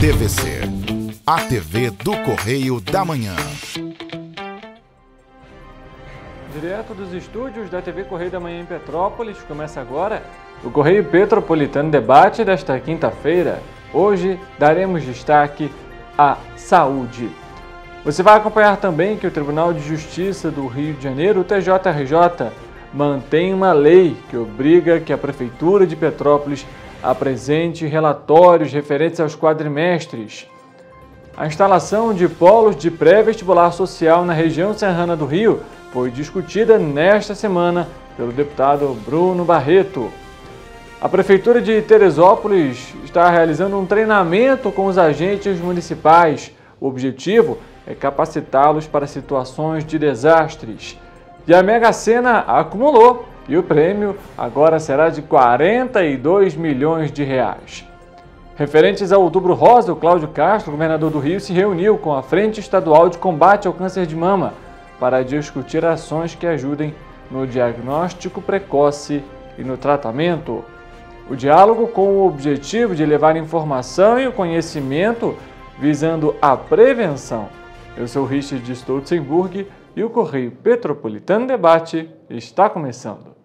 TVC, a TV do Correio da Manhã. Direto dos estúdios da TV Correio da Manhã em Petrópolis, começa agora o Correio Petropolitano Debate desta quinta-feira. Hoje daremos destaque à saúde. Você vai acompanhar também que o Tribunal de Justiça do Rio de Janeiro, o TJRJ, mantém uma lei que obriga que a Prefeitura de Petrópolis apresente relatórios referentes aos quadrimestres. A instalação de polos de pré-vestibular social na região serrana do Rio foi discutida nesta semana pelo deputado Bruno Barreto. A Prefeitura de Teresópolis está realizando um treinamento com os agentes municipais. O objetivo é capacitá-los para situações de desastres. E a Mega Sena acumulou e o prêmio agora será de 42 milhões de reais. Referentes ao Outubro Rosa, o Cláudio Castro, governador do Rio, se reuniu com a Frente Estadual de Combate ao Câncer de Mama para discutir ações que ajudem no diagnóstico precoce e no tratamento. O diálogo com o objetivo de levar informação e o conhecimento visando a prevenção. Eu sou Richard Stoltzenburg e o Correio Petropolitano Debate está começando.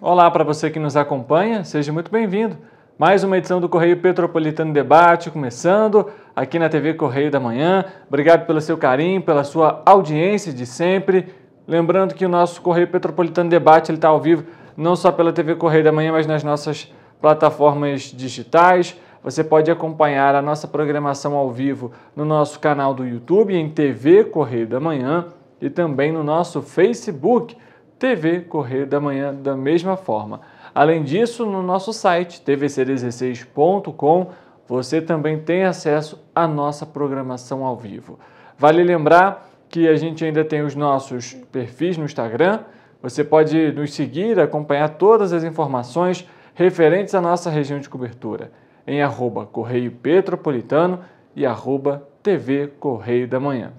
Olá para você que nos acompanha, seja muito bem-vindo. Mais uma edição do Correio Petropolitano Debate, começando aqui na TV Correio da Manhã. Obrigado pelo seu carinho, pela sua audiência de sempre. Lembrando que o nosso Correio Petropolitano Debate está ao vivo, não só pela TV Correio da Manhã, mas nas nossas plataformas digitais. Você pode acompanhar a nossa programação ao vivo no nosso canal do YouTube, em TV Correio da Manhã, e também no nosso Facebook, TV Correio da Manhã, da mesma forma. Além disso, no nosso site, tvc16.com, você também tem acesso à nossa programação ao vivo. Vale lembrar que a gente ainda tem os nossos perfis no Instagram. Você pode nos seguir, acompanhar todas as informações referentes à nossa região de cobertura em arroba Correio Petropolitano e arroba TV Correio da Manhã.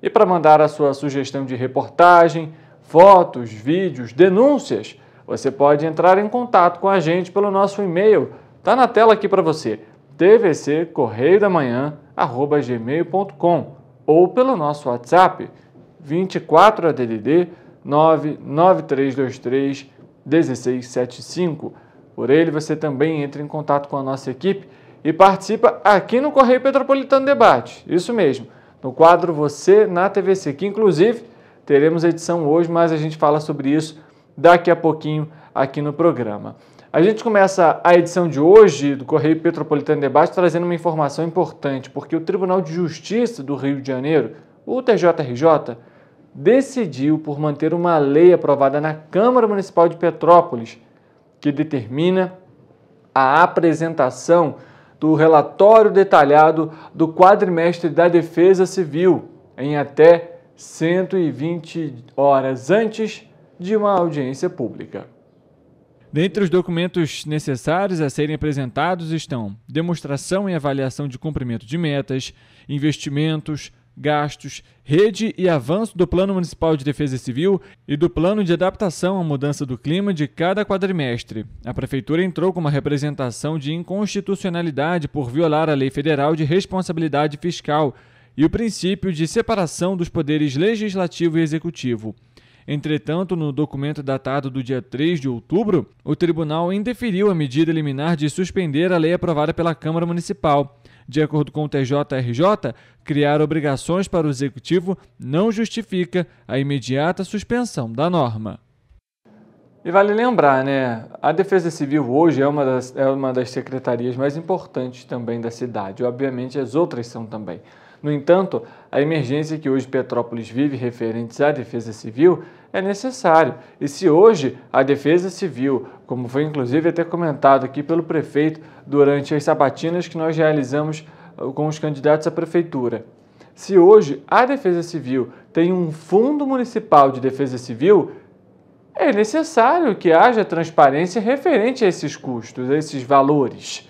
E para mandar a sua sugestão de reportagem, fotos, vídeos, denúncias, você pode entrar em contato com a gente pelo nosso e-mail. Está na tela aqui para você, tvccorreiodamanhã.gmail.com ou pelo nosso WhatsApp 24 ADD 99323 1675. Por ele você também entra em contato com a nossa equipe e participa aqui no Correio Petropolitano Debate. Isso mesmo, no quadro Você na TVC, que inclusive teremos edição hoje, mas a gente fala sobre isso daqui a pouquinho aqui no programa. A gente começa a edição de hoje do Correio Petropolitano Debate trazendo uma informação importante, porque o Tribunal de Justiça do Rio de Janeiro, o TJRJ, decidiu por manter uma lei aprovada na Câmara Municipal de Petrópolis que determina a apresentação do relatório detalhado do quadrimestre da Defesa Civil em até 120 horas antes de uma audiência pública. Dentre os documentos necessários a serem apresentados estão demonstração e avaliação de cumprimento de metas, investimentos, gastos, rede e avanço do Plano Municipal de Defesa Civil e do Plano de Adaptação à Mudança do Clima de cada quadrimestre. A Prefeitura entrou com uma representação de inconstitucionalidade por violar a Lei Federal de Responsabilidade Fiscal e o princípio de separação dos poderes legislativo e executivo. Entretanto, no documento datado do dia 3 de outubro, o tribunal indeferiu a medida liminar de suspender a lei aprovada pela Câmara Municipal. De acordo com o TJRJ, criar obrigações para o executivo não justifica a imediata suspensão da norma. E vale lembrar, né? A Defesa Civil hoje é uma das, é uma das secretarias mais importantes também da cidade. Obviamente, as outras são também. No entanto, a emergência que hoje Petrópolis vive referente à defesa civil é necessário. E se hoje a defesa civil, como foi inclusive até comentado aqui pelo prefeito durante as sabatinas que nós realizamos uh, com os candidatos à prefeitura, se hoje a defesa civil tem um fundo municipal de defesa civil, é necessário que haja transparência referente a esses custos, a esses valores.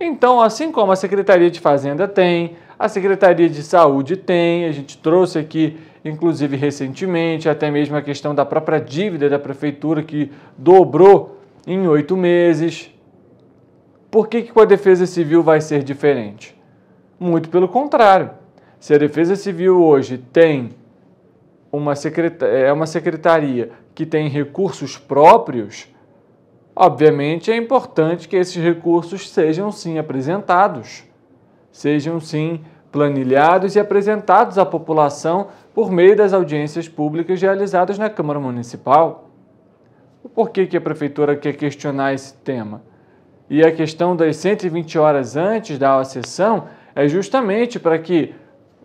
Então, assim como a Secretaria de Fazenda tem, a Secretaria de Saúde tem, a gente trouxe aqui, inclusive recentemente, até mesmo a questão da própria dívida da prefeitura, que dobrou em oito meses. Por que, que com a Defesa Civil vai ser diferente? Muito pelo contrário. Se a Defesa Civil hoje tem uma é uma secretaria que tem recursos próprios, obviamente é importante que esses recursos sejam sim apresentados sejam sim planilhados e apresentados à população por meio das audiências públicas realizadas na Câmara Municipal. Por que, que a Prefeitura quer questionar esse tema? E a questão das 120 horas antes da sessão é justamente para que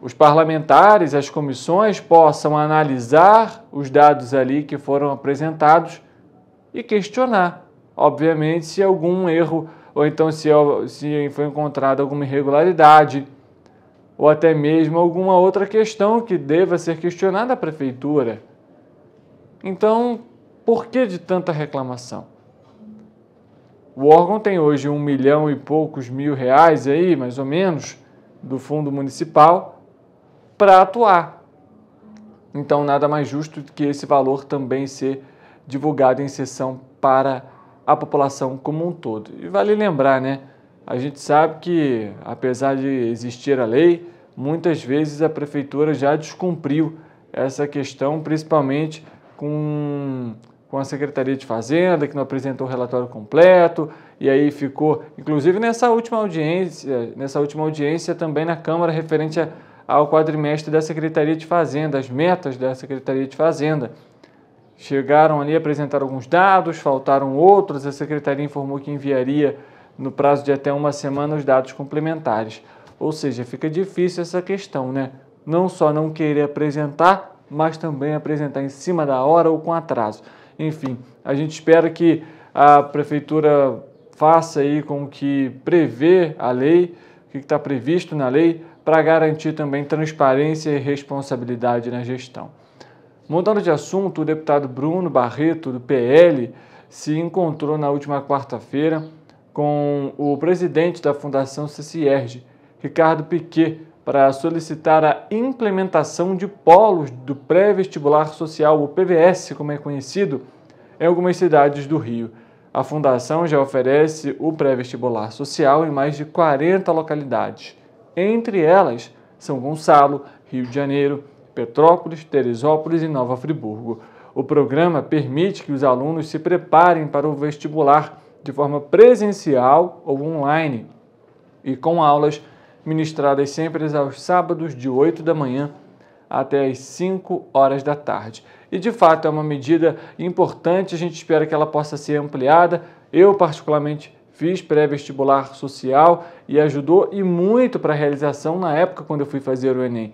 os parlamentares, as comissões possam analisar os dados ali que foram apresentados e questionar, obviamente, se algum erro ou então se, se foi encontrada alguma irregularidade, ou até mesmo alguma outra questão que deva ser questionada à prefeitura. Então, por que de tanta reclamação? O órgão tem hoje um milhão e poucos mil reais aí, mais ou menos, do fundo municipal para atuar. Então, nada mais justo que esse valor também ser divulgado em sessão para a população como um todo. E vale lembrar, né? A gente sabe que, apesar de existir a lei, muitas vezes a prefeitura já descumpriu essa questão, principalmente com, com a Secretaria de Fazenda, que não apresentou o relatório completo, e aí ficou, inclusive nessa última audiência, nessa última audiência também na Câmara, referente ao quadrimestre da Secretaria de Fazenda, as metas da Secretaria de Fazenda chegaram ali, apresentaram alguns dados, faltaram outros, a secretaria informou que enviaria no prazo de até uma semana os dados complementares. Ou seja, fica difícil essa questão, né? Não só não querer apresentar, mas também apresentar em cima da hora ou com atraso. Enfim, a gente espera que a prefeitura faça aí com que prevê a lei, o que está previsto na lei, para garantir também transparência e responsabilidade na gestão. Mudando de assunto, o deputado Bruno Barreto, do PL, se encontrou na última quarta-feira com o presidente da Fundação CCIERG, Ricardo Piquet, para solicitar a implementação de polos do pré-vestibular social, o PVS, como é conhecido, em algumas cidades do Rio. A fundação já oferece o pré-vestibular social em mais de 40 localidades. Entre elas, São Gonçalo, Rio de Janeiro, Petrópolis, Teresópolis e Nova Friburgo. O programa permite que os alunos se preparem para o vestibular de forma presencial ou online e com aulas ministradas sempre aos sábados de 8 da manhã até às 5 horas da tarde. E de fato é uma medida importante, a gente espera que ela possa ser ampliada. Eu, particularmente, fiz pré-vestibular social e ajudou e muito para a realização na época quando eu fui fazer o Enem.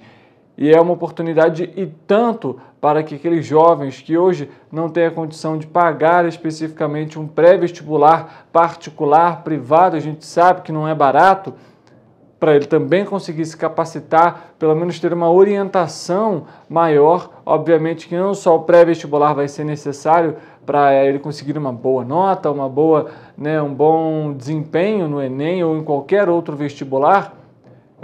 E é uma oportunidade e tanto para que aqueles jovens que hoje não têm a condição de pagar especificamente um pré-vestibular particular, privado, a gente sabe que não é barato, para ele também conseguir se capacitar, pelo menos ter uma orientação maior. Obviamente que não só o pré-vestibular vai ser necessário para eh, ele conseguir uma boa nota, uma boa, né, um bom desempenho no Enem ou em qualquer outro vestibular,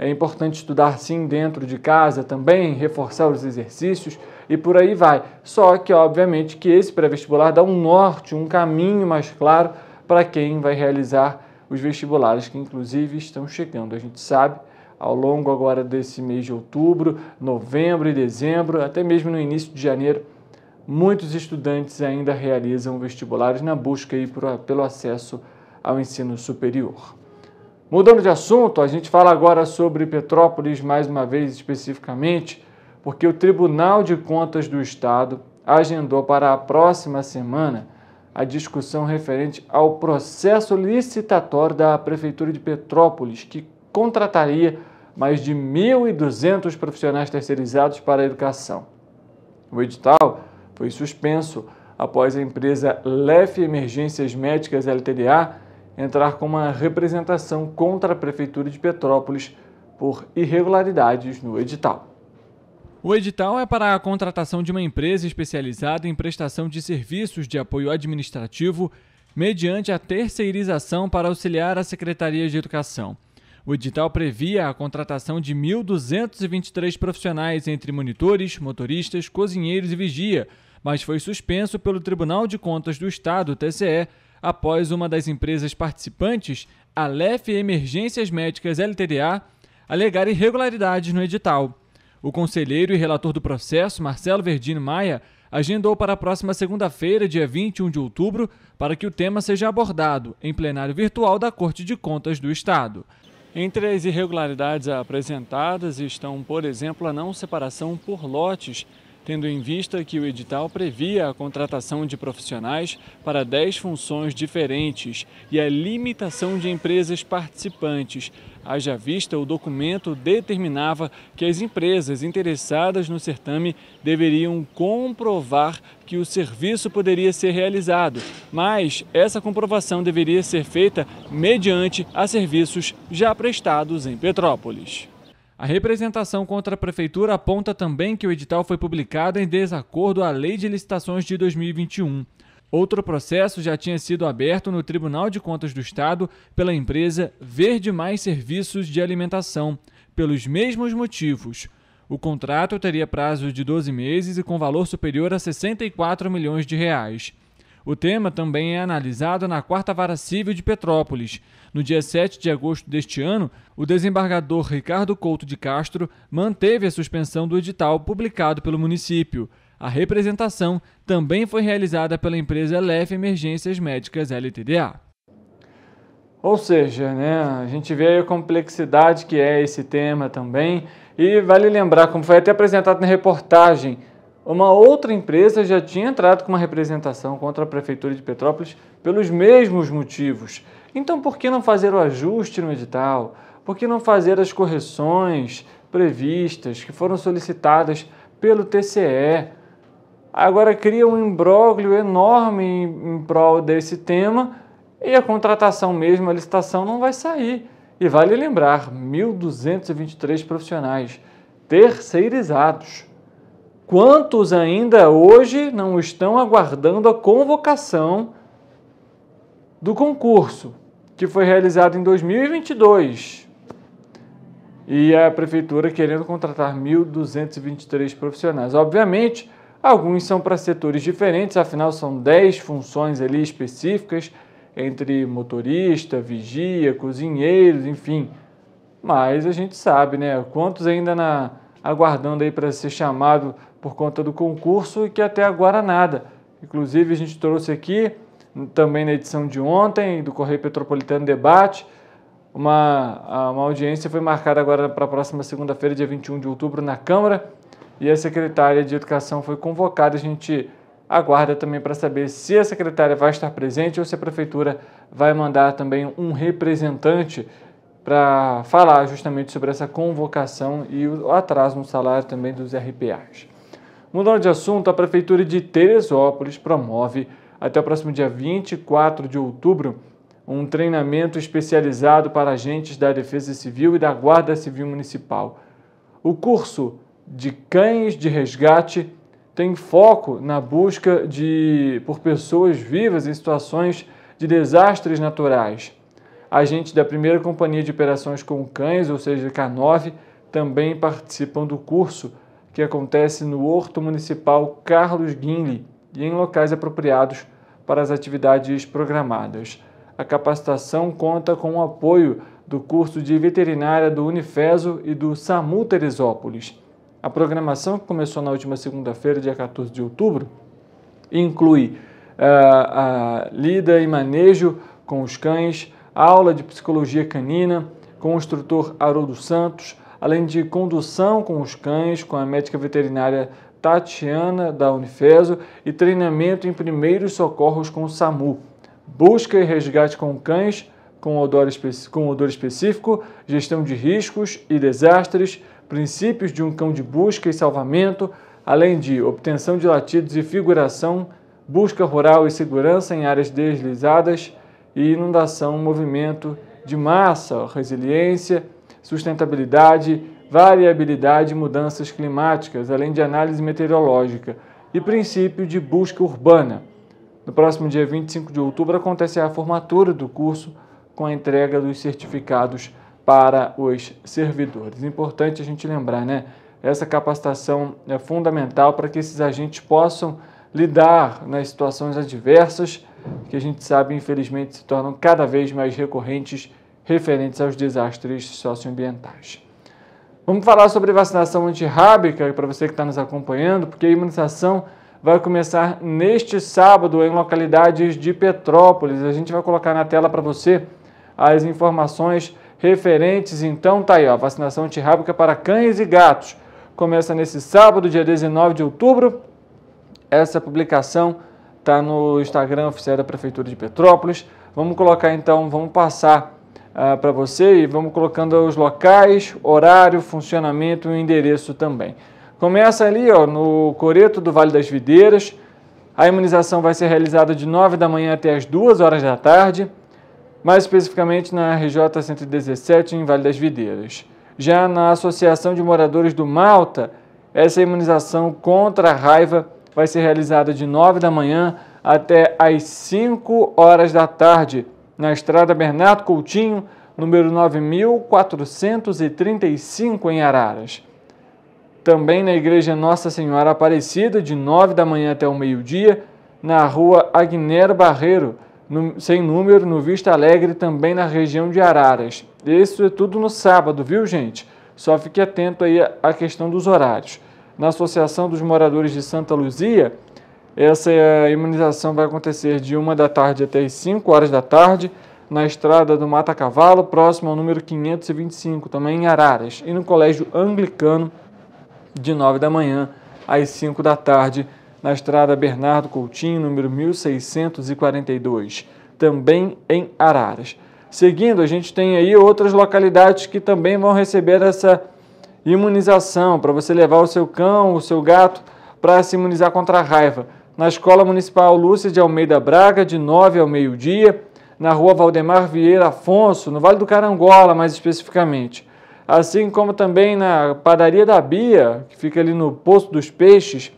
é importante estudar sim dentro de casa também, reforçar os exercícios e por aí vai. Só que, obviamente, que esse pré-vestibular dá um norte, um caminho mais claro para quem vai realizar os vestibulares, que inclusive estão chegando. A gente sabe, ao longo agora desse mês de outubro, novembro e dezembro, até mesmo no início de janeiro, muitos estudantes ainda realizam vestibulares na busca aí pelo acesso ao ensino superior. Mudando de assunto, a gente fala agora sobre Petrópolis mais uma vez especificamente, porque o Tribunal de Contas do Estado agendou para a próxima semana a discussão referente ao processo licitatório da Prefeitura de Petrópolis, que contrataria mais de 1.200 profissionais terceirizados para a educação. O edital foi suspenso após a empresa LEF Emergências Médicas LTDA entrar com uma representação contra a Prefeitura de Petrópolis por irregularidades no edital. O edital é para a contratação de uma empresa especializada em prestação de serviços de apoio administrativo mediante a terceirização para auxiliar a Secretaria de Educação. O edital previa a contratação de 1.223 profissionais entre monitores, motoristas, cozinheiros e vigia, mas foi suspenso pelo Tribunal de Contas do Estado, TCE, após uma das empresas participantes, a Lef Emergências Médicas LTDA, alegar irregularidades no edital. O conselheiro e relator do processo, Marcelo Verdino Maia, agendou para a próxima segunda-feira, dia 21 de outubro, para que o tema seja abordado em plenário virtual da Corte de Contas do Estado. Entre as irregularidades apresentadas estão, por exemplo, a não separação por lotes tendo em vista que o edital previa a contratação de profissionais para 10 funções diferentes e a limitação de empresas participantes. Haja vista, o documento determinava que as empresas interessadas no certame deveriam comprovar que o serviço poderia ser realizado, mas essa comprovação deveria ser feita mediante a serviços já prestados em Petrópolis. A representação contra a prefeitura aponta também que o edital foi publicado em desacordo à Lei de Licitações de 2021. Outro processo já tinha sido aberto no Tribunal de Contas do Estado pela empresa Verde Mais Serviços de Alimentação, pelos mesmos motivos. O contrato teria prazo de 12 meses e com valor superior a 64 milhões de reais. O tema também é analisado na Quarta Vara Civil de Petrópolis. No dia 7 de agosto deste ano, o desembargador Ricardo Couto de Castro manteve a suspensão do edital publicado pelo município. A representação também foi realizada pela empresa LEF Emergências Médicas LTDA. Ou seja, né, a gente vê a complexidade que é esse tema também. E vale lembrar, como foi até apresentado na reportagem uma outra empresa já tinha entrado com uma representação contra a Prefeitura de Petrópolis pelos mesmos motivos. Então, por que não fazer o ajuste no edital? Por que não fazer as correções previstas que foram solicitadas pelo TCE? Agora cria um imbróglio enorme em, prol desse tema e a contratação mesmo, a licitação, não vai sair. E vale lembrar: 1.223 profissionais terceirizados. Quantos ainda hoje não estão aguardando a convocação do concurso que foi realizado em 2022? E a prefeitura querendo contratar 1.223 profissionais. Obviamente, alguns são para setores diferentes, afinal, são 10 funções ali específicas entre motorista, vigia, cozinheiros, enfim. Mas a gente sabe, né? Quantos ainda na, aguardando aí para ser chamado por conta do concurso e que até agora nada. Inclusive, a gente trouxe aqui, também na edição de ontem, do Correio Petropolitano Debate, uma, uma audiência foi marcada agora para a próxima segunda-feira, dia 21 de outubro, na Câmara, e a secretária de Educação foi convocada. A gente aguarda também para saber se a secretária vai estar presente ou se a prefeitura vai mandar também um representante para falar justamente sobre essa convocação e o atraso no salário também dos RPAs. Mudando de assunto, a Prefeitura de Teresópolis promove, até o próximo dia 24 de outubro, um treinamento especializado para agentes da Defesa Civil e da Guarda Civil Municipal. O curso de cães de resgate tem foco na busca de por pessoas vivas em situações de desastres naturais. Agentes da primeira companhia de operações com cães, ou seja, K9, também participam do curso que acontece no Horto Municipal Carlos Guinle e em locais apropriados para as atividades programadas. A capacitação conta com o apoio do curso de veterinária do Unifeso e do SAMU Teresópolis. A programação, que começou na última segunda-feira, dia 14 de outubro, inclui a, eh, a lida e manejo com os cães, aula de psicologia canina com o instrutor Haroldo Santos, além de condução com os cães, com a médica veterinária Tatiana da Unifeso e treinamento em primeiros socorros com o SAMU. Busca e resgate com cães com odor, com odor específico, gestão de riscos e desastres, princípios de um cão de busca e salvamento, além de obtenção de latidos e figuração, busca rural e segurança em áreas deslizadas e inundação, movimento de massa, resiliência, sustentabilidade, variabilidade e mudanças climáticas, além de análise meteorológica e princípio de busca urbana. No próximo dia 25 de outubro acontece a formatura do curso com a entrega dos certificados para os servidores. Importante a gente lembrar, né? Essa capacitação é fundamental para que esses agentes possam lidar nas né, situações adversas que a gente sabe, infelizmente, se tornam cada vez mais recorrentes referentes aos desastres socioambientais. Vamos falar sobre vacinação antirrábica para você que está nos acompanhando, porque a imunização vai começar neste sábado em localidades de Petrópolis. A gente vai colocar na tela para você as informações referentes. Então, tá aí, ó, vacinação antirrábica para cães e gatos. Começa nesse sábado, dia 19 de outubro. Essa publicação está no Instagram oficial da Prefeitura de Petrópolis. Vamos colocar então, vamos passar ah, para você e vamos colocando os locais, horário, funcionamento e endereço também. Começa ali ó, no Coreto do Vale das Videiras. A imunização vai ser realizada de 9 da manhã até as 2 horas da tarde, mais especificamente na RJ 117, em Vale das Videiras. Já na Associação de Moradores do Malta, essa imunização contra a raiva vai ser realizada de 9 da manhã até as 5 horas da tarde, na estrada Bernardo Coutinho, número 9435 em Araras. Também na igreja Nossa Senhora Aparecida, de 9 da manhã até o meio-dia, na rua Agnero Barreiro, no, sem número, no Vista Alegre, também na região de Araras. Isso é tudo no sábado, viu, gente? Só fique atento aí à questão dos horários. Na Associação dos Moradores de Santa Luzia, essa é imunização vai acontecer de 1 da tarde até as 5 horas da tarde, na estrada do Mata Cavalo, próximo ao número 525, também em Araras, e no Colégio Anglicano, de 9 da manhã às 5 da tarde, na estrada Bernardo Coutinho, número 1642, também em Araras. Seguindo, a gente tem aí outras localidades que também vão receber essa imunização, para você levar o seu cão, o seu gato, para se imunizar contra a raiva na Escola Municipal Lúcia de Almeida Braga, de 9 ao meio-dia, na Rua Valdemar Vieira Afonso, no Vale do Carangola, mais especificamente. Assim como também na Padaria da Bia, que fica ali no Poço dos Peixes,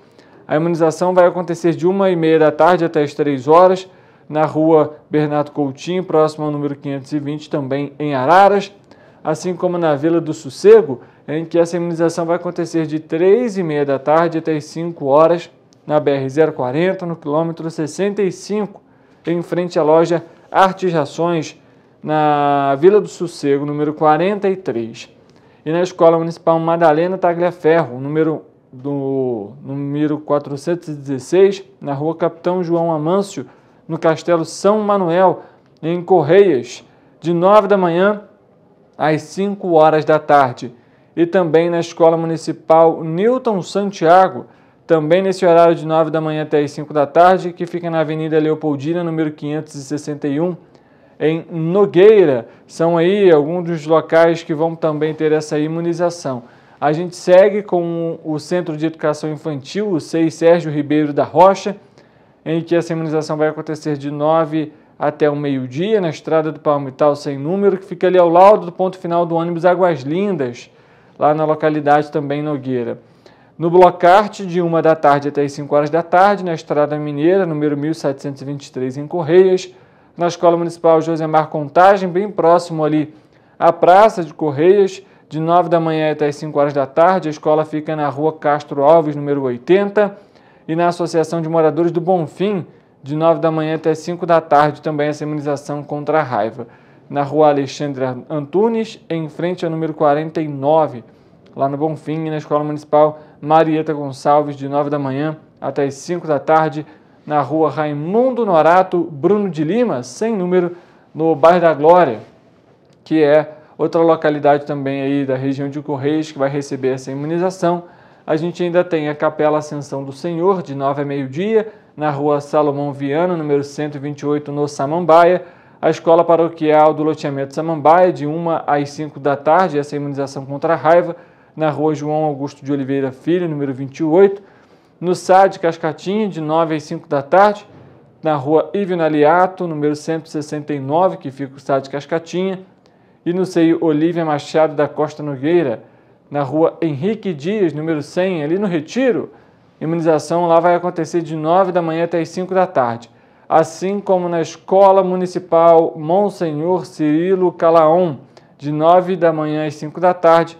a imunização vai acontecer de 1 e meia da tarde até as 3 horas, na Rua Bernardo Coutinho, próximo ao número 520, também em Araras, assim como na Vila do Sossego, em que essa imunização vai acontecer de 3 e meia da tarde até as 5 horas, na BR-040, no quilômetro 65, em frente à loja Artes Rações, na Vila do Sossego, número 43. E na Escola Municipal Madalena Tagliaferro, número do número 416, na Rua Capitão João Amâncio, no Castelo São Manuel, em Correias, de 9 da manhã às 5 horas da tarde. E também na Escola Municipal Newton Santiago, também nesse horário de 9 da manhã até as 5 da tarde, que fica na Avenida Leopoldina, número 561, em Nogueira. São aí alguns dos locais que vão também ter essa imunização. A gente segue com o Centro de Educação Infantil, o CEI Sérgio Ribeiro da Rocha, em que essa imunização vai acontecer de 9 até o meio-dia, na estrada do Palmital Sem Número, que fica ali ao lado do ponto final do ônibus Águas Lindas, lá na localidade também Nogueira no blocarte de 1 da tarde até as 5 horas da tarde, na Estrada Mineira, número 1723, em Correias, na Escola Municipal Josemar Contagem, bem próximo ali à Praça de Correias, de 9 da manhã até as 5 horas da tarde. A escola fica na Rua Castro Alves, número 80, e na Associação de Moradores do Bonfim, de 9 da manhã até 5 da tarde, também essa imunização contra a raiva. Na Rua Alexandre Antunes, em frente ao número 49, lá no Bonfim, e na Escola Municipal Marieta Gonçalves, de 9 da manhã até as 5 da tarde, na rua Raimundo Norato Bruno de Lima, sem número, no bairro da Glória, que é outra localidade também aí da região de Correios que vai receber essa imunização. A gente ainda tem a Capela Ascensão do Senhor, de 9 a meio-dia, na rua Salomão Viana, número 128, no Samambaia. A Escola Paroquial do Loteamento Samambaia, de 1 às 5 da tarde, essa imunização contra a raiva na rua João Augusto de Oliveira Filho, número 28, no SAD Cascatinha, de 9 às 5 da tarde, na rua Ivio Naliato, número 169, que fica o SAD Cascatinha, e no seio Olívia Machado da Costa Nogueira, na rua Henrique Dias, número 100, ali no Retiro. Imunização lá vai acontecer de 9 da manhã até as 5 da tarde, assim como na Escola Municipal Monsenhor Cirilo Calaon, de 9 da manhã às 5 da tarde,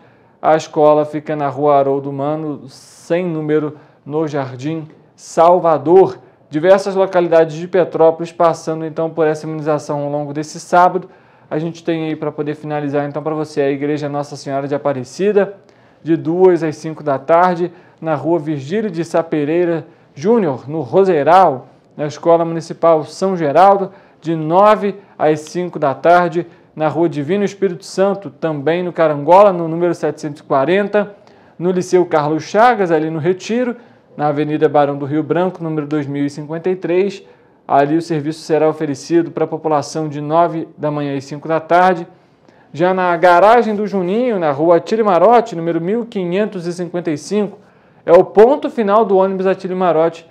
a escola fica na rua Haroldo Mano, sem número, no Jardim Salvador. Diversas localidades de Petrópolis passando então por essa imunização ao longo desse sábado. A gente tem aí para poder finalizar então para você a Igreja Nossa Senhora de Aparecida, de 2 às 5 da tarde, na rua Virgílio de Sá Pereira Júnior, no Roseral, na Escola Municipal São Geraldo, de 9 às 5 da tarde na Rua Divino Espírito Santo, também no Carangola, no número 740, no Liceu Carlos Chagas, ali no Retiro, na Avenida Barão do Rio Branco, número 2053. Ali o serviço será oferecido para a população de 9 da manhã e 5 da tarde. Já na garagem do Juninho, na Rua Atílio Marote, número 1555, é o ponto final do ônibus Atílio Marote.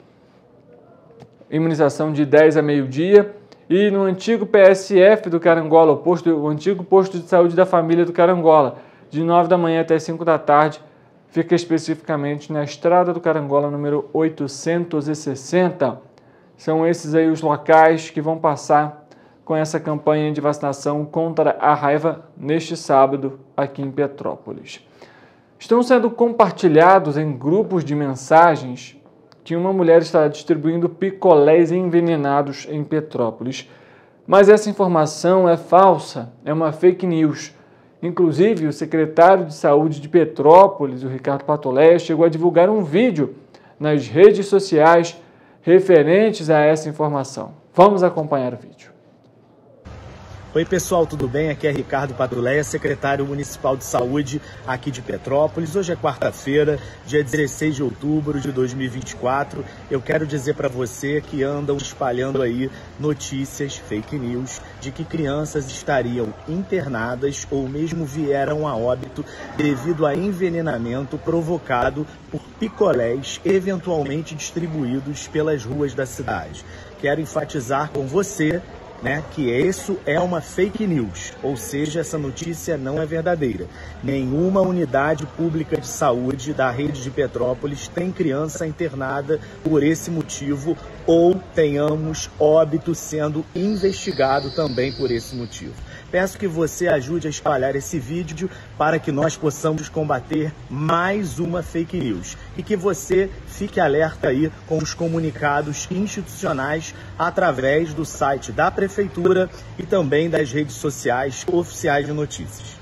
Imunização de 10 a meio-dia e no antigo PSF do Carangola, o, posto, o antigo posto de saúde da família do Carangola, de 9 da manhã até 5 da tarde, fica especificamente na estrada do Carangola, número 860. São esses aí os locais que vão passar com essa campanha de vacinação contra a raiva neste sábado aqui em Petrópolis. Estão sendo compartilhados em grupos de mensagens que uma mulher está distribuindo picolés envenenados em Petrópolis. Mas essa informação é falsa, é uma fake news. Inclusive, o secretário de Saúde de Petrópolis, o Ricardo Patolé, chegou a divulgar um vídeo nas redes sociais referentes a essa informação. Vamos acompanhar o vídeo. Oi, pessoal, tudo bem? Aqui é Ricardo Paduleia, secretário municipal de saúde aqui de Petrópolis. Hoje é quarta-feira, dia 16 de outubro de 2024. Eu quero dizer para você que andam espalhando aí notícias, fake news, de que crianças estariam internadas ou mesmo vieram a óbito devido a envenenamento provocado por picolés eventualmente distribuídos pelas ruas da cidade. Quero enfatizar com você né, que isso é uma fake news, ou seja, essa notícia não é verdadeira. Nenhuma unidade pública de saúde da rede de Petrópolis tem criança internada por esse motivo ou tenhamos óbito sendo investigado também por esse motivo. Peço que você ajude a espalhar esse vídeo para que nós possamos combater mais uma fake news e que você fique alerta aí com os comunicados institucionais através do site da prefeitura e também das redes sociais oficiais de notícias.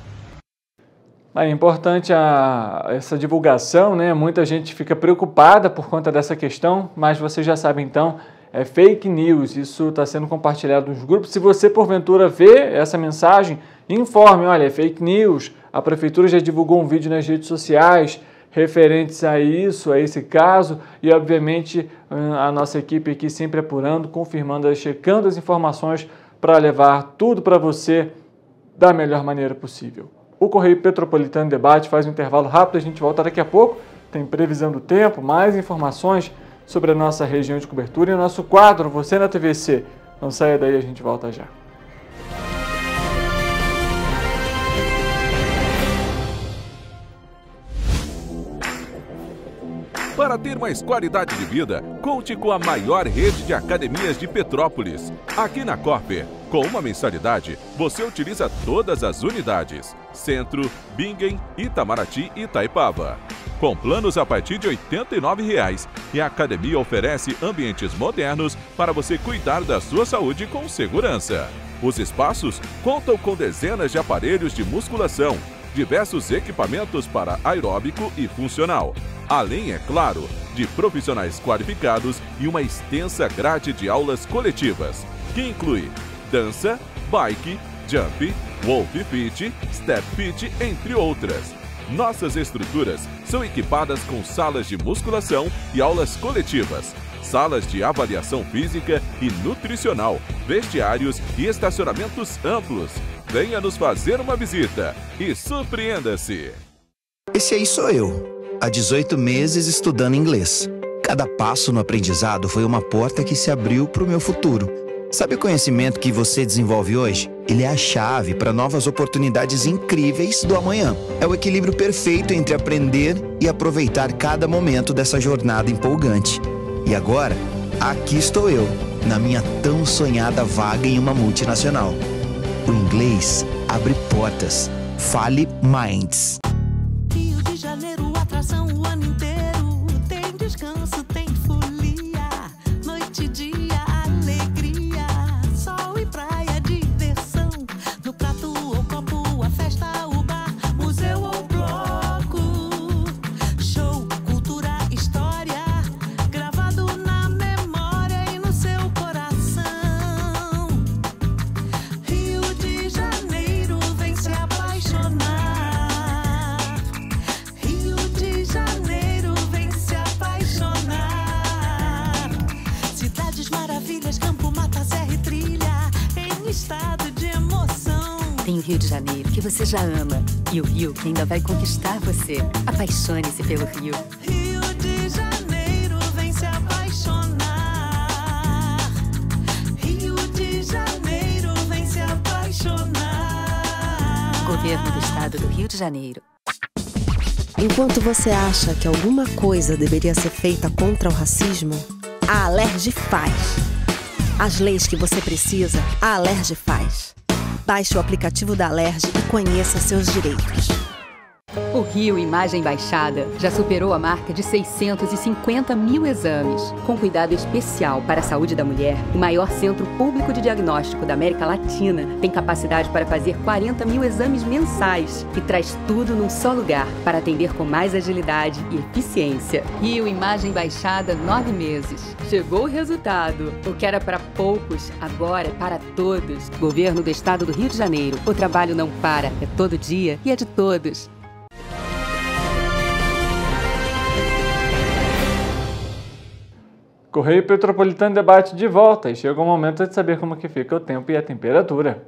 É importante a, essa divulgação, né? Muita gente fica preocupada por conta dessa questão, mas você já sabe então é fake news, isso está sendo compartilhado nos grupos. Se você porventura vê essa mensagem, informe, olha, é fake news, a prefeitura já divulgou um vídeo nas redes sociais referentes a isso, a esse caso, e obviamente hum, a nossa equipe aqui sempre apurando, confirmando, checando as informações para levar tudo para você da melhor maneira possível. O Correio Petropolitano Debate faz um intervalo rápido, a gente volta daqui a pouco. Tem previsão do tempo, mais informações sobre a nossa região de cobertura e o nosso quadro Você na TVC. Não saia daí, a gente volta já. Para ter mais qualidade de vida, conte com a maior rede de academias de Petrópolis. Aqui na Corper, com uma mensalidade, você utiliza todas as unidades: Centro, Bingen, Itamaraty e Itaipava. Com planos a partir de R$ 89,00 e a academia oferece ambientes modernos para você cuidar da sua saúde com segurança. Os espaços contam com dezenas de aparelhos de musculação, diversos equipamentos para aeróbico e funcional, além, é claro, de profissionais qualificados e uma extensa grade de aulas coletivas, que inclui dança, bike, jump, wolf fit, step fit, entre outras. Nossas estruturas são equipadas com salas de musculação e aulas coletivas, salas de avaliação física e nutricional, vestiários e estacionamentos amplos. Venha nos fazer uma visita e surpreenda-se! Esse aí sou eu, há 18 meses estudando inglês. Cada passo no aprendizado foi uma porta que se abriu para o meu futuro Sabe o conhecimento que você desenvolve hoje? Ele é a chave para novas oportunidades incríveis do amanhã. É o equilíbrio perfeito entre aprender e aproveitar cada momento dessa jornada empolgante. E agora, aqui estou eu, na minha tão sonhada vaga em uma multinacional. O inglês abre portas. Fale Minds. Rio de Janeiro que você já ama e o Rio que ainda vai conquistar você. Apaixone-se pelo Rio. Rio de Janeiro vem se apaixonar. Rio de Janeiro vem se apaixonar. Governo do Estado do Rio de Janeiro. Enquanto você acha que alguma coisa deveria ser feita contra o racismo, a Alerj faz. As leis que você precisa, a Alerj faz. Baixe o aplicativo da Alerj e conheça seus direitos. O Rio Imagem Baixada já superou a marca de 650 mil exames. Com cuidado especial para a saúde da mulher, o maior centro público de diagnóstico da América Latina tem capacidade para fazer 40 mil exames mensais e traz tudo num só lugar para atender com mais agilidade e eficiência. Rio Imagem Baixada, nove meses. Chegou o resultado. O que era para poucos, agora é para todos. Governo do Estado do Rio de Janeiro. O trabalho não para, é todo dia e é de todos. Correio Petropolitano debate de volta e chega o momento de saber como que fica o tempo e a temperatura.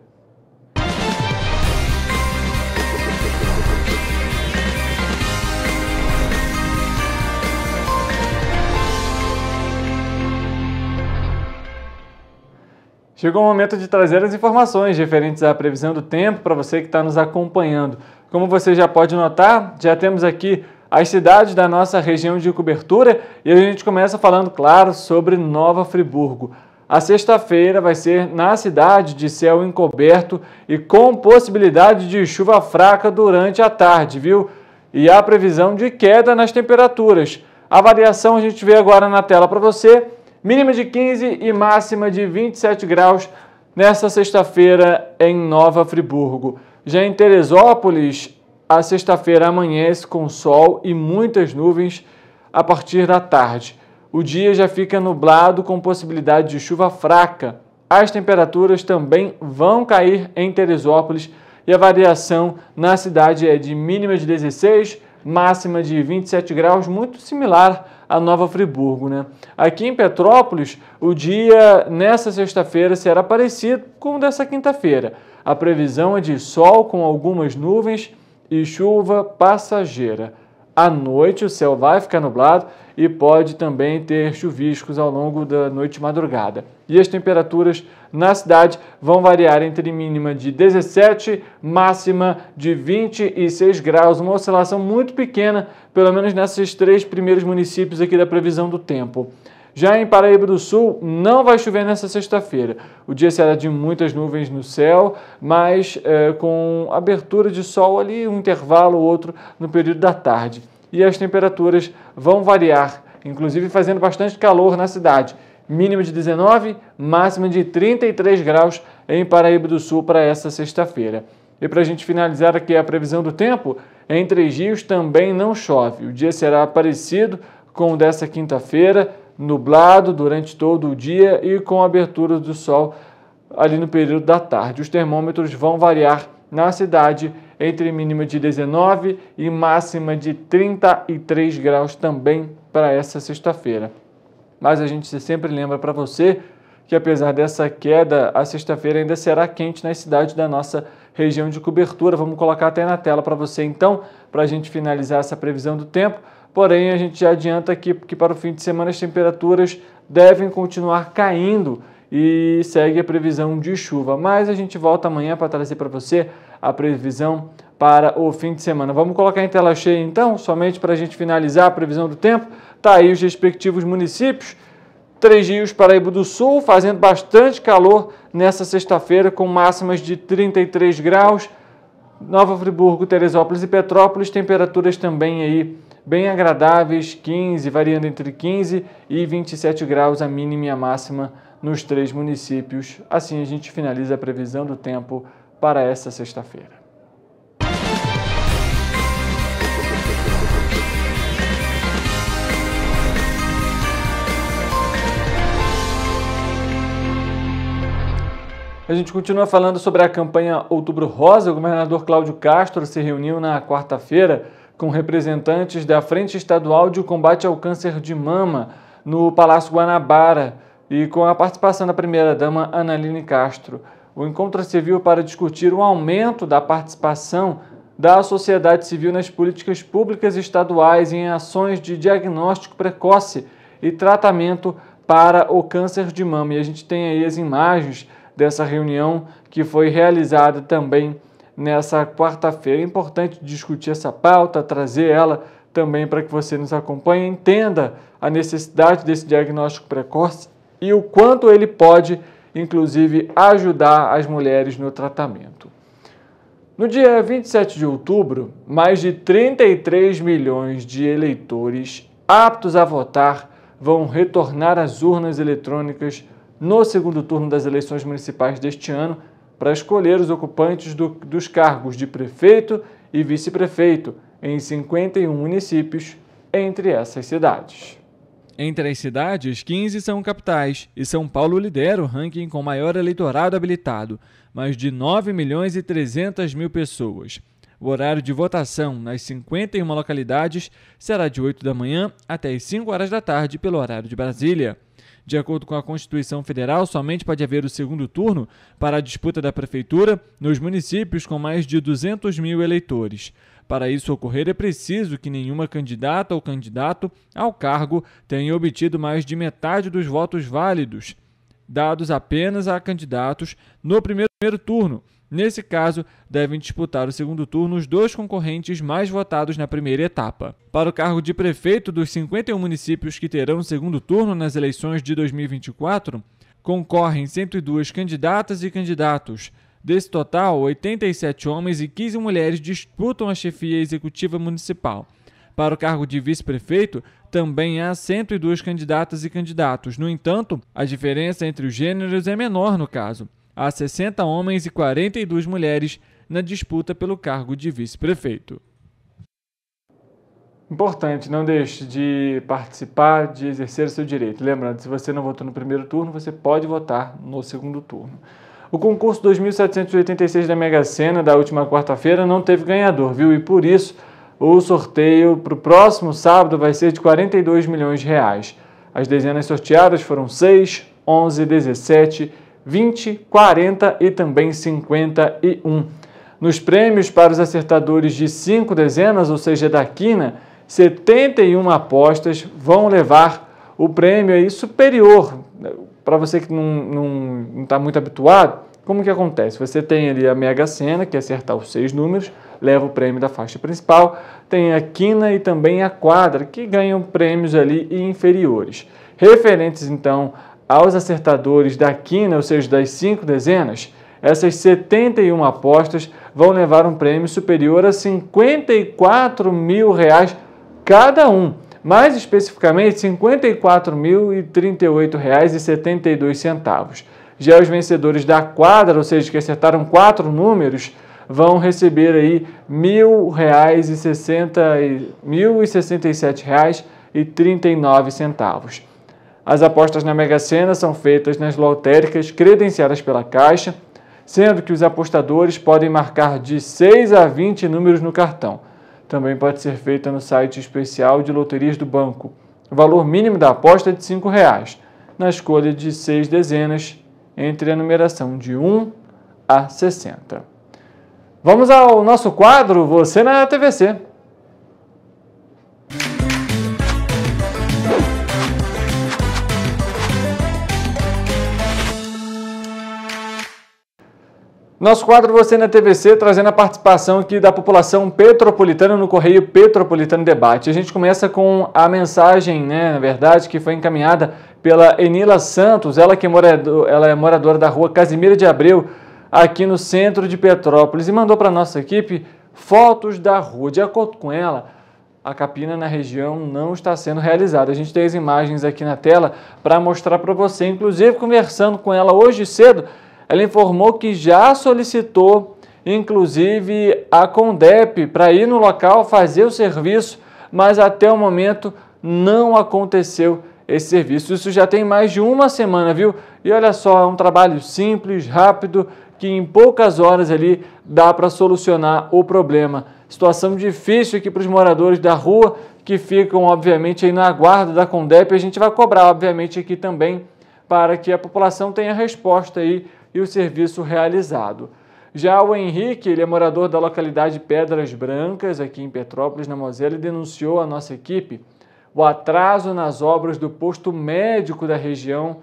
Chegou o momento de trazer as informações referentes à previsão do tempo para você que está nos acompanhando. Como você já pode notar, já temos aqui as cidades da nossa região de cobertura e a gente começa falando, claro, sobre Nova Friburgo. A sexta-feira vai ser na cidade de céu encoberto e com possibilidade de chuva fraca durante a tarde, viu? E há previsão de queda nas temperaturas. A variação a gente vê agora na tela para você: mínima de 15 e máxima de 27 graus nesta sexta-feira em Nova Friburgo. Já em Teresópolis, a sexta-feira amanhece com sol e muitas nuvens a partir da tarde. O dia já fica nublado com possibilidade de chuva fraca. As temperaturas também vão cair em Teresópolis e a variação na cidade é de mínima de 16, máxima de 27 graus, muito similar a Nova Friburgo. Né? Aqui em Petrópolis, o dia nessa sexta-feira será parecido com o dessa quinta-feira. A previsão é de sol com algumas nuvens e chuva passageira. À noite o céu vai ficar nublado e pode também ter chuviscos ao longo da noite e madrugada. E as temperaturas na cidade vão variar entre mínima de 17, máxima de 26 graus, uma oscilação muito pequena, pelo menos nesses três primeiros municípios aqui da previsão do tempo. Já em Paraíba do Sul, não vai chover nessa sexta-feira. O dia será de muitas nuvens no céu, mas é, com abertura de sol ali, um intervalo ou outro no período da tarde. E as temperaturas vão variar, inclusive fazendo bastante calor na cidade. Mínima de 19, máxima de 33 graus em Paraíba do Sul para essa sexta-feira. E para a gente finalizar aqui a previsão do tempo, em Três Rios também não chove. O dia será parecido com o dessa quinta-feira nublado durante todo o dia e com abertura do sol ali no período da tarde. Os termômetros vão variar na cidade entre mínima de 19 e máxima de 33 graus também para essa sexta-feira. Mas a gente sempre lembra para você que apesar dessa queda, a sexta-feira ainda será quente nas cidades da nossa região de cobertura. Vamos colocar até na tela para você então, para a gente finalizar essa previsão do tempo. Porém, a gente já adianta aqui que para o fim de semana as temperaturas devem continuar caindo e segue a previsão de chuva. Mas a gente volta amanhã para trazer para você a previsão para o fim de semana. Vamos colocar em tela cheia então, somente para a gente finalizar a previsão do tempo. Tá aí os respectivos municípios. Três Rios, Paraíba do Sul, fazendo bastante calor nessa sexta-feira, com máximas de 33 graus. Nova Friburgo, Teresópolis e Petrópolis, temperaturas também aí bem agradáveis, 15, variando entre 15 e 27 graus a mínima e a máxima nos três municípios. Assim a gente finaliza a previsão do tempo para esta sexta-feira. A gente continua falando sobre a campanha Outubro Rosa. O governador Cláudio Castro se reuniu na quarta-feira com representantes da Frente Estadual de Combate ao Câncer de Mama no Palácio Guanabara e com a participação da primeira-dama Analine Castro. O encontro serviu é para discutir o aumento da participação da sociedade civil nas políticas públicas estaduais em ações de diagnóstico precoce e tratamento para o câncer de mama. E a gente tem aí as imagens dessa reunião que foi realizada também nessa quarta-feira. É importante discutir essa pauta, trazer ela também para que você nos acompanhe, entenda a necessidade desse diagnóstico precoce e o quanto ele pode, inclusive, ajudar as mulheres no tratamento. No dia 27 de outubro, mais de 33 milhões de eleitores aptos a votar vão retornar às urnas eletrônicas no segundo turno das eleições municipais deste ano, para escolher os ocupantes do, dos cargos de prefeito e vice-prefeito em 51 municípios entre essas cidades. Entre as cidades, 15 são capitais e São Paulo lidera o ranking com maior eleitorado habilitado, mais de 9 milhões e 300 mil pessoas. O horário de votação nas 51 localidades será de 8 da manhã até as 5 horas da tarde pelo horário de Brasília. De acordo com a Constituição Federal, somente pode haver o segundo turno para a disputa da Prefeitura nos municípios com mais de 200 mil eleitores. Para isso ocorrer, é preciso que nenhuma candidata ou candidato ao cargo tenha obtido mais de metade dos votos válidos, dados apenas a candidatos no primeiro turno Nesse caso, devem disputar o segundo turno os dois concorrentes mais votados na primeira etapa. Para o cargo de prefeito dos 51 municípios que terão segundo turno nas eleições de 2024, concorrem 102 candidatas e candidatos. Desse total, 87 homens e 15 mulheres disputam a chefia executiva municipal. Para o cargo de vice-prefeito, também há 102 candidatas e candidatos. No entanto, a diferença entre os gêneros é menor no caso a 60 homens e 42 mulheres na disputa pelo cargo de vice-prefeito. Importante, não deixe de participar, de exercer seu direito. Lembrando, se você não votou no primeiro turno, você pode votar no segundo turno. O concurso 2786 da Mega Sena da última quarta-feira não teve ganhador, viu? E por isso o sorteio para o próximo sábado vai ser de 42 milhões de reais. As dezenas sorteadas foram 6, 11, 17, 20, 40 e também 51. Nos prêmios para os acertadores de 5 dezenas, ou seja, da quina, 71 apostas vão levar o prêmio aí superior. Para você que não está muito habituado, como que acontece? Você tem ali a Mega Sena, que é acertar os seis números, leva o prêmio da faixa principal, tem a quina e também a quadra, que ganham prêmios ali inferiores. Referentes, então, aos acertadores da quina, ou seja, das cinco dezenas, essas 71 apostas vão levar um prêmio superior a 54 mil reais cada um. Mais especificamente, R$ 54.038,72. Já os vencedores da quadra, ou seja, que acertaram quatro números, vão receber aí R$ 1.067,39. As apostas na Mega Sena são feitas nas lotéricas credenciadas pela Caixa, sendo que os apostadores podem marcar de 6 a 20 números no cartão. Também pode ser feita no site especial de loterias do banco. O valor mínimo da aposta é de R$ reais, na escolha de seis dezenas, entre a numeração de 1 a 60. Vamos ao nosso quadro Você na TVC. Nosso quadro Você na TVC, trazendo a participação aqui da população petropolitana no Correio Petropolitano Debate. A gente começa com a mensagem, né, na verdade, que foi encaminhada pela Enila Santos, ela que é, morador, ela é moradora da rua Casimira de Abreu, aqui no centro de Petrópolis, e mandou para nossa equipe fotos da rua. De acordo com ela, a capina na região não está sendo realizada. A gente tem as imagens aqui na tela para mostrar para você, inclusive conversando com ela hoje cedo, ela informou que já solicitou, inclusive, a Condep para ir no local fazer o serviço, mas até o momento não aconteceu esse serviço. Isso já tem mais de uma semana, viu? E olha só, é um trabalho simples, rápido, que em poucas horas ali dá para solucionar o problema. Situação difícil aqui para os moradores da rua, que ficam, obviamente, aí na guarda da Condep. A gente vai cobrar, obviamente, aqui também, para que a população tenha resposta aí e o serviço realizado. Já o Henrique, ele é morador da localidade Pedras Brancas, aqui em Petrópolis, na Mosela, e denunciou à nossa equipe o atraso nas obras do posto médico da região,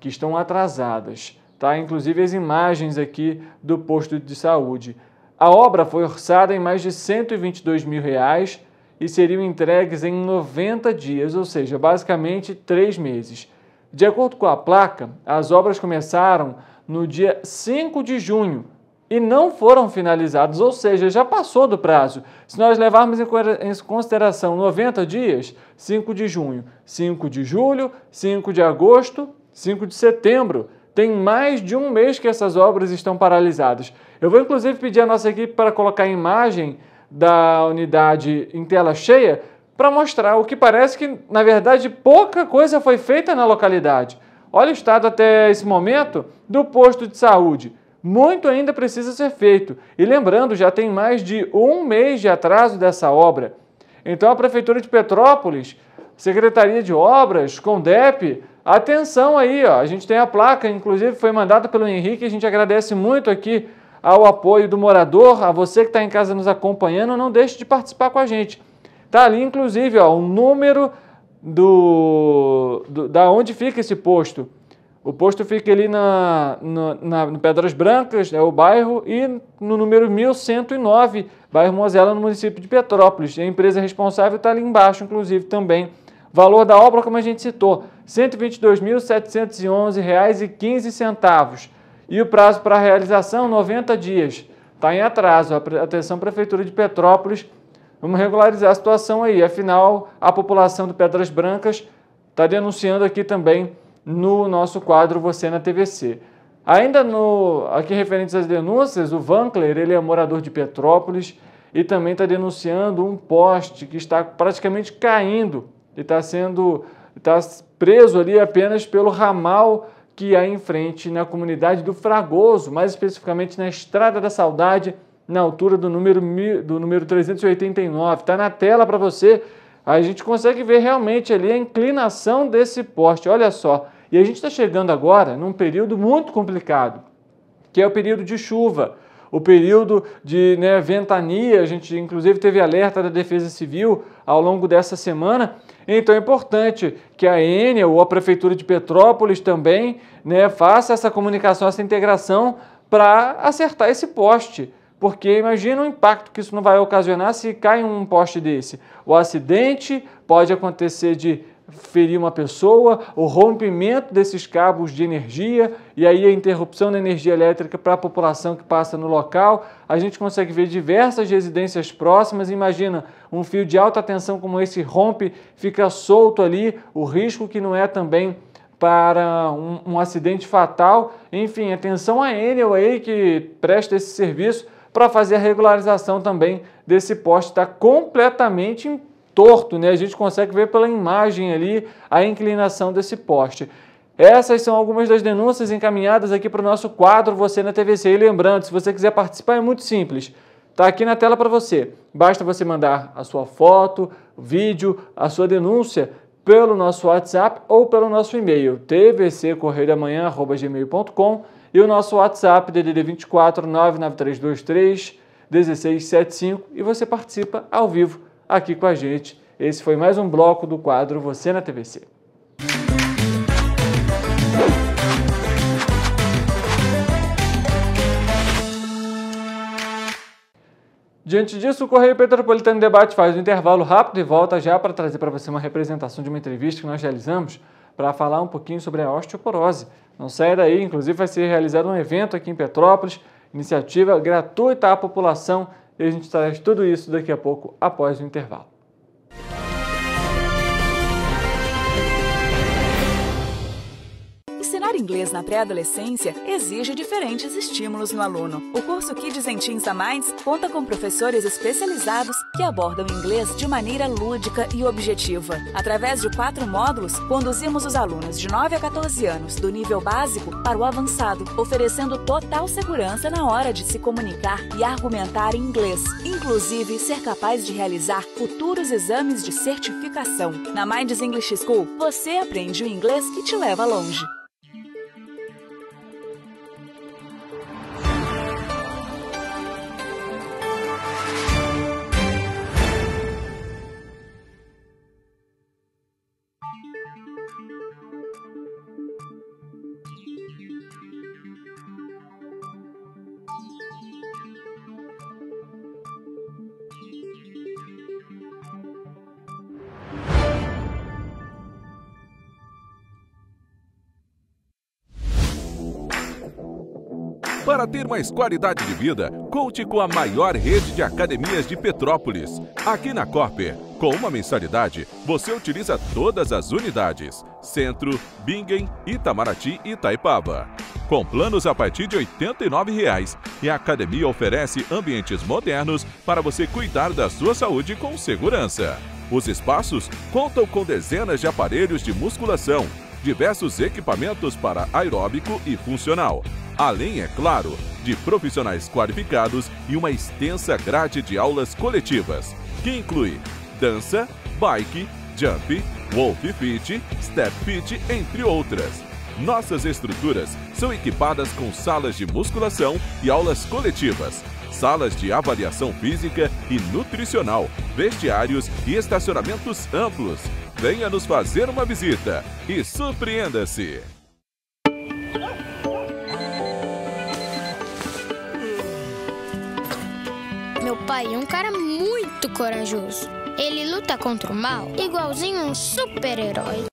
que estão atrasadas. Tá? Inclusive as imagens aqui do posto de saúde. A obra foi orçada em mais de 122 mil reais e seriam entregues em 90 dias, ou seja, basicamente três meses. De acordo com a placa, as obras começaram no dia 5 de junho e não foram finalizados, ou seja, já passou do prazo. Se nós levarmos em consideração 90 dias, 5 de junho, 5 de julho, 5 de agosto, 5 de setembro, tem mais de um mês que essas obras estão paralisadas. Eu vou inclusive pedir à nossa equipe para colocar a imagem da unidade em tela cheia para mostrar o que parece que, na verdade, pouca coisa foi feita na localidade. Olha o estado até esse momento do posto de saúde. Muito ainda precisa ser feito. E lembrando, já tem mais de um mês de atraso dessa obra. Então, a Prefeitura de Petrópolis, Secretaria de Obras, CONDEP, atenção aí, ó. A gente tem a placa, inclusive foi mandada pelo Henrique, a gente agradece muito aqui ao apoio do morador, a você que está em casa nos acompanhando, não deixe de participar com a gente. Tá ali, inclusive, ó, o número do, do, da onde fica esse posto. O posto fica ali na, na, na Pedras Brancas, é né, o bairro, e no número 1109, bairro Mozela, no município de Petrópolis. A empresa responsável está ali embaixo, inclusive, também. Valor da obra, como a gente citou, R$ 122.711,15. E o prazo para realização, 90 dias. Está em atraso. Atenção, Prefeitura de Petrópolis Vamos regularizar a situação aí. Afinal, a população do Pedras Brancas está denunciando aqui também no nosso quadro Você na TVC. Ainda no aqui referentes às denúncias, o Vankler, ele é morador de Petrópolis e também está denunciando um poste que está praticamente caindo e está sendo está preso ali apenas pelo ramal que há em frente na comunidade do Fragoso, mais especificamente na Estrada da Saudade, na altura do número, do número 389. Está na tela para você. A gente consegue ver realmente ali a inclinação desse poste, olha só. E a gente está chegando agora num período muito complicado, que é o período de chuva, o período de né, ventania. A gente, inclusive, teve alerta da Defesa Civil ao longo dessa semana. Então é importante que a Enel ou a Prefeitura de Petrópolis também né, faça essa comunicação, essa integração para acertar esse poste porque imagina o impacto que isso não vai ocasionar se cai um poste desse. O acidente pode acontecer de ferir uma pessoa, o rompimento desses cabos de energia e aí a interrupção da energia elétrica para a população que passa no local. A gente consegue ver diversas residências próximas. Imagina um fio de alta tensão como esse rompe, fica solto ali, o risco que não é também para um, um acidente fatal. Enfim, atenção a Enel aí que presta esse serviço para fazer a regularização também desse poste. Está completamente torto, né? A gente consegue ver pela imagem ali a inclinação desse poste. Essas são algumas das denúncias encaminhadas aqui para o nosso quadro Você na TVC. E lembrando, se você quiser participar, é muito simples. Está aqui na tela para você. Basta você mandar a sua foto, vídeo, a sua denúncia pelo nosso WhatsApp ou pelo nosso e-mail, tvccorreidamanhã.gmail.com. E o nosso WhatsApp, DDD 24 99323 1675, e você participa ao vivo aqui com a gente. Esse foi mais um bloco do quadro Você na TVC. Diante disso, o Correio Petropolitano Debate faz um intervalo rápido e volta já para trazer para você uma representação de uma entrevista que nós realizamos para falar um pouquinho sobre a osteoporose. Não saia daí, inclusive vai ser realizado um evento aqui em Petrópolis, iniciativa gratuita à população, e a gente traz tudo isso daqui a pouco após o intervalo. inglês na pré-adolescência exige diferentes estímulos no aluno. O curso Kids and Teens a Mais conta com professores especializados que abordam inglês de maneira lúdica e objetiva. Através de quatro módulos, conduzimos os alunos de 9 a 14 anos do nível básico para o avançado, oferecendo total segurança na hora de se comunicar e argumentar em inglês, inclusive ser capaz de realizar futuros exames de certificação. Na Minds English School, você aprende o inglês que te leva longe. Para ter mais qualidade de vida, conte com a maior rede de academias de Petrópolis. Aqui na Corper, com uma mensalidade, você utiliza todas as unidades: Centro, Bingen, Itamaraty e Taipaba. Com planos a partir de R$ 89,00, e a academia oferece ambientes modernos para você cuidar da sua saúde com segurança. Os espaços contam com dezenas de aparelhos de musculação, diversos equipamentos para aeróbico e funcional, além, é claro, de profissionais qualificados e uma extensa grade de aulas coletivas, que inclui dança, bike, jump, wolf fit, step fit, entre outras. Nossas estruturas são equipadas com salas de musculação e aulas coletivas, salas de avaliação física e nutricional, vestiários e estacionamentos amplos. Venha nos fazer uma visita e surpreenda-se! Pai é um cara muito corajoso. Ele luta contra o mal igualzinho um super-herói.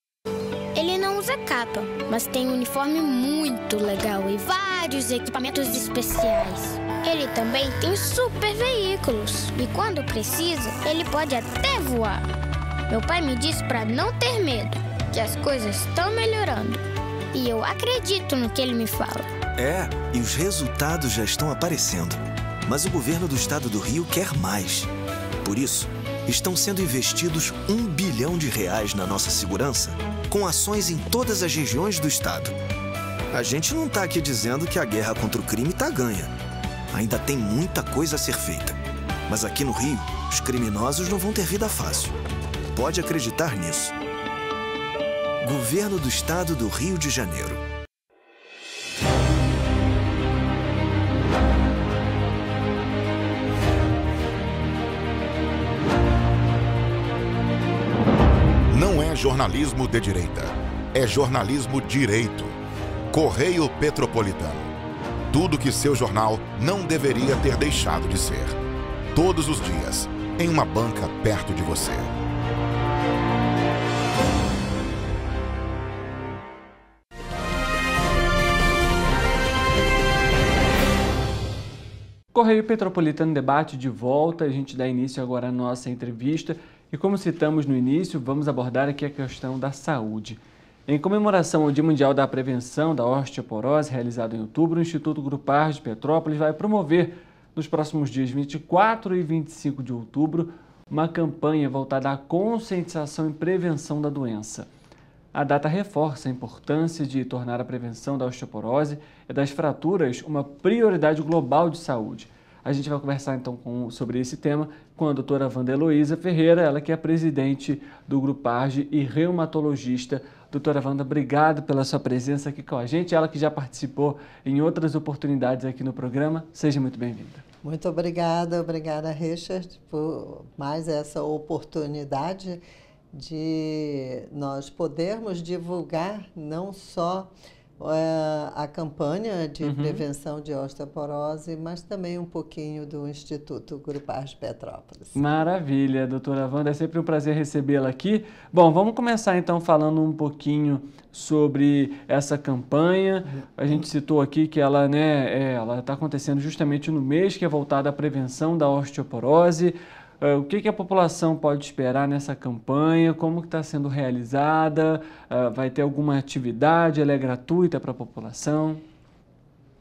Ele não usa capa, mas tem um uniforme muito legal e vários equipamentos especiais. Ele também tem super veículos e quando precisa, ele pode até voar. Meu pai me disse para não ter medo, que as coisas estão melhorando. E eu acredito no que ele me fala. É, e os resultados já estão aparecendo. Mas o governo do estado do Rio quer mais. Por isso, estão sendo investidos um bilhão de reais na nossa segurança, com ações em todas as regiões do estado. A gente não está aqui dizendo que a guerra contra o crime está ganha. Ainda tem muita coisa a ser feita. Mas aqui no Rio, os criminosos não vão ter vida fácil. Pode acreditar nisso. Governo do Estado do Rio de Janeiro. jornalismo de direita. É jornalismo direito. Correio Petropolitano. Tudo que seu jornal não deveria ter deixado de ser. Todos os dias, em uma banca perto de você. Correio Petropolitano Debate de volta. A gente dá início agora à nossa entrevista e como citamos no início, vamos abordar aqui a questão da saúde. Em comemoração ao Dia Mundial da Prevenção da Osteoporose, realizado em outubro, o Instituto Grupar de Petrópolis vai promover, nos próximos dias 24 e 25 de outubro, uma campanha voltada à conscientização e prevenção da doença. A data reforça a importância de tornar a prevenção da osteoporose e das fraturas uma prioridade global de saúde. A gente vai conversar então com, sobre esse tema com a doutora Wanda Heloísa Ferreira, ela que é presidente do Grupo Arge e reumatologista. Doutora Wanda, obrigado pela sua presença aqui com a gente, ela que já participou em outras oportunidades aqui no programa. Seja muito bem-vinda. Muito obrigada, obrigada, Richard, por mais essa oportunidade de nós podermos divulgar não só é, a campanha de uhum. prevenção de osteoporose, mas também um pouquinho do Instituto Grupar de Petrópolis. Maravilha, doutora Wanda, é sempre um prazer recebê-la aqui. Bom, vamos começar então falando um pouquinho sobre essa campanha. A gente citou aqui que ela né, é, está acontecendo justamente no mês que é voltado à prevenção da osteoporose. Ah, o que, que, a população pode esperar nessa campanha, como está sendo realizada, ah, vai ter alguma atividade, ela é gratuita para a população?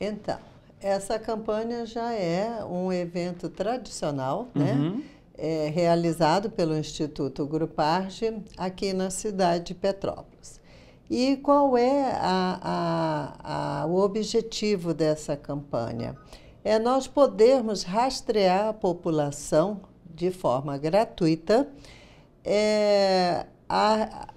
Então, essa campanha já é um evento tradicional, né? uhum. né? É, realizado pelo Instituto Gruparge aqui na cidade de Petrópolis. E qual é a, a, a, o objetivo dessa campanha? É nós podermos rastrear a população de forma gratuita é, a,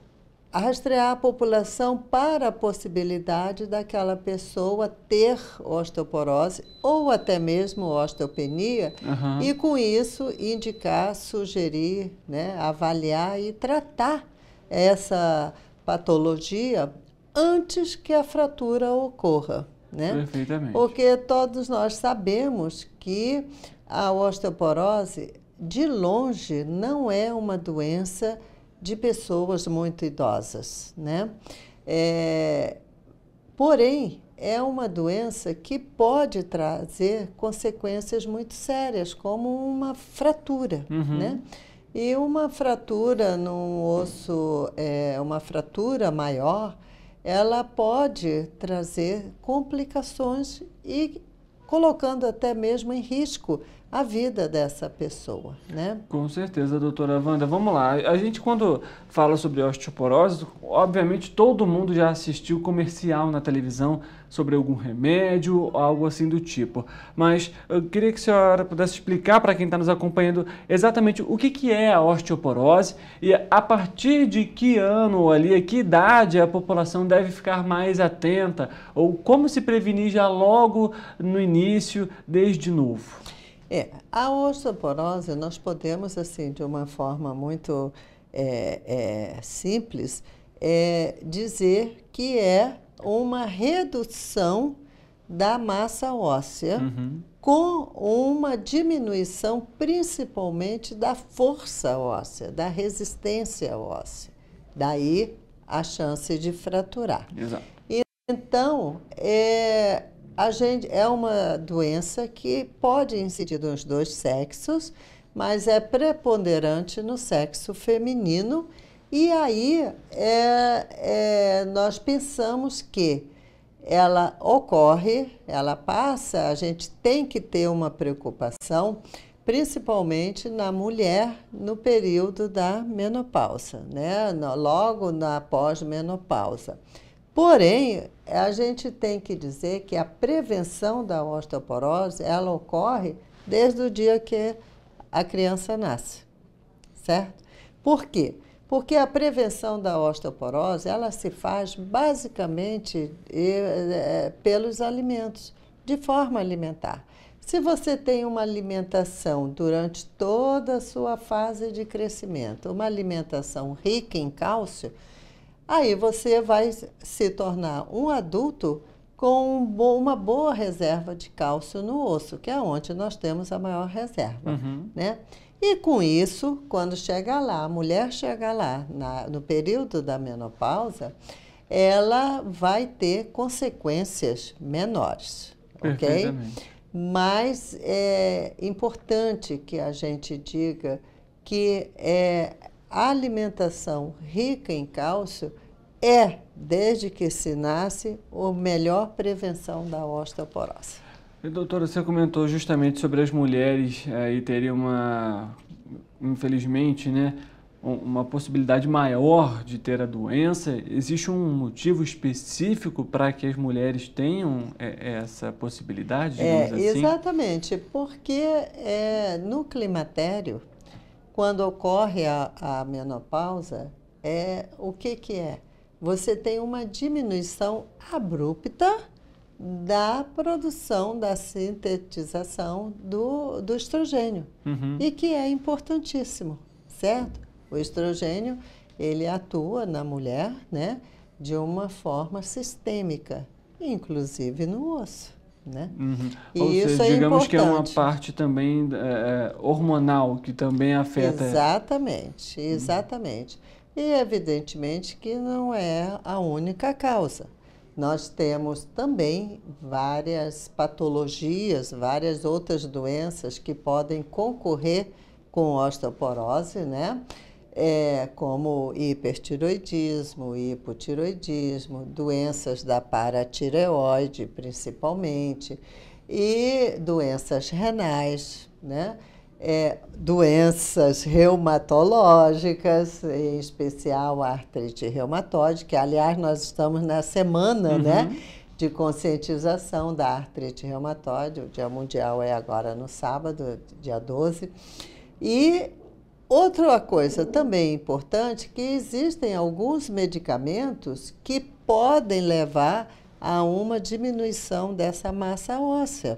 a rastrear a população para a possibilidade daquela pessoa ter osteoporose ou até mesmo osteopenia uhum. e com isso indicar, sugerir, né, avaliar e tratar essa patologia antes que a fratura ocorra, né? Perfeitamente. Porque todos nós sabemos que a osteoporose de longe não é uma doença de pessoas muito idosas, né? É, porém, é uma doença que pode trazer consequências muito sérias, como uma fratura, uhum. né? E uma fratura no osso, é, uma fratura maior, ela pode trazer complicações e colocando até mesmo em risco a vida dessa pessoa, né? Com certeza, doutora Wanda. Vamos lá. A gente, quando fala sobre osteoporose, obviamente todo mundo já assistiu comercial na televisão sobre algum remédio, algo assim do tipo. Mas eu queria que a senhora pudesse explicar para quem está nos acompanhando exatamente o que, que é a osteoporose e a partir de que ano ali, a que idade a população deve ficar mais atenta ou como se prevenir já logo no início, desde novo. É, a osteoporose nós podemos, assim, de uma forma muito é, é, simples, é, dizer que é uma redução da massa óssea uhum. com uma diminuição principalmente da força óssea, da resistência óssea. Daí a chance de fraturar. Exato. Então, é, a gente é uma doença que pode incidir nos dois sexos, mas é preponderante no sexo feminino. E aí é, é, nós pensamos que ela ocorre, ela passa, a gente tem que ter uma preocupação, principalmente na mulher no período da menopausa, né? logo na pós-menopausa. Porém, a gente tem que dizer que a prevenção da osteoporose, ela ocorre desde o dia que a criança nasce, certo? Por quê? Porque a prevenção da osteoporose, ela se faz basicamente é, pelos alimentos, de forma alimentar. Se você tem uma alimentação durante toda a sua fase de crescimento, uma alimentação rica em cálcio, Aí você vai se tornar um adulto com uma boa reserva de cálcio no osso, que é onde nós temos a maior reserva, uhum. né? E com isso, quando chega lá, a mulher chega lá na, no período da menopausa, ela vai ter consequências menores, ok? Mas é importante que a gente diga que é, alimentação rica em cálcio é, desde que se nasce, a melhor prevenção da osteoporose. E, doutora, você comentou justamente sobre as mulheres eh, e terem uma, infelizmente, né, uma possibilidade maior de ter a doença. Existe um motivo específico para que as mulheres tenham eh, essa possibilidade, digamos é, assim? Exatamente, porque é, no climatério quando ocorre a, a menopausa, é o que, que é? Você tem uma diminuição abrupta da produção, da sintetização do, do estrogênio, uhum. e que é importantíssimo, certo? O estrogênio, ele atua na mulher, né, de uma forma sistêmica, inclusive no osso. Né? Uhum. E Ou isso seja, é digamos importante. que é uma parte também é, é, hormonal que também afeta. Exatamente, uhum. exatamente. Uhum. E evidentemente que não é a única causa. Nós temos também várias patologias, várias outras doenças que podem concorrer com osteoporose, né? é, como hipertiroidismo, hipotiroidismo, doenças da paratireoide, principalmente, e doenças renais, né? É, doenças reumatológicas, em especial a artrite reumatoide, que aliás nós estamos na semana uhum. né, de conscientização da artrite reumatoide, o Dia Mundial é agora no sábado, dia 12, e Outra coisa também importante que existem alguns medicamentos que podem levar a uma diminuição dessa massa óssea.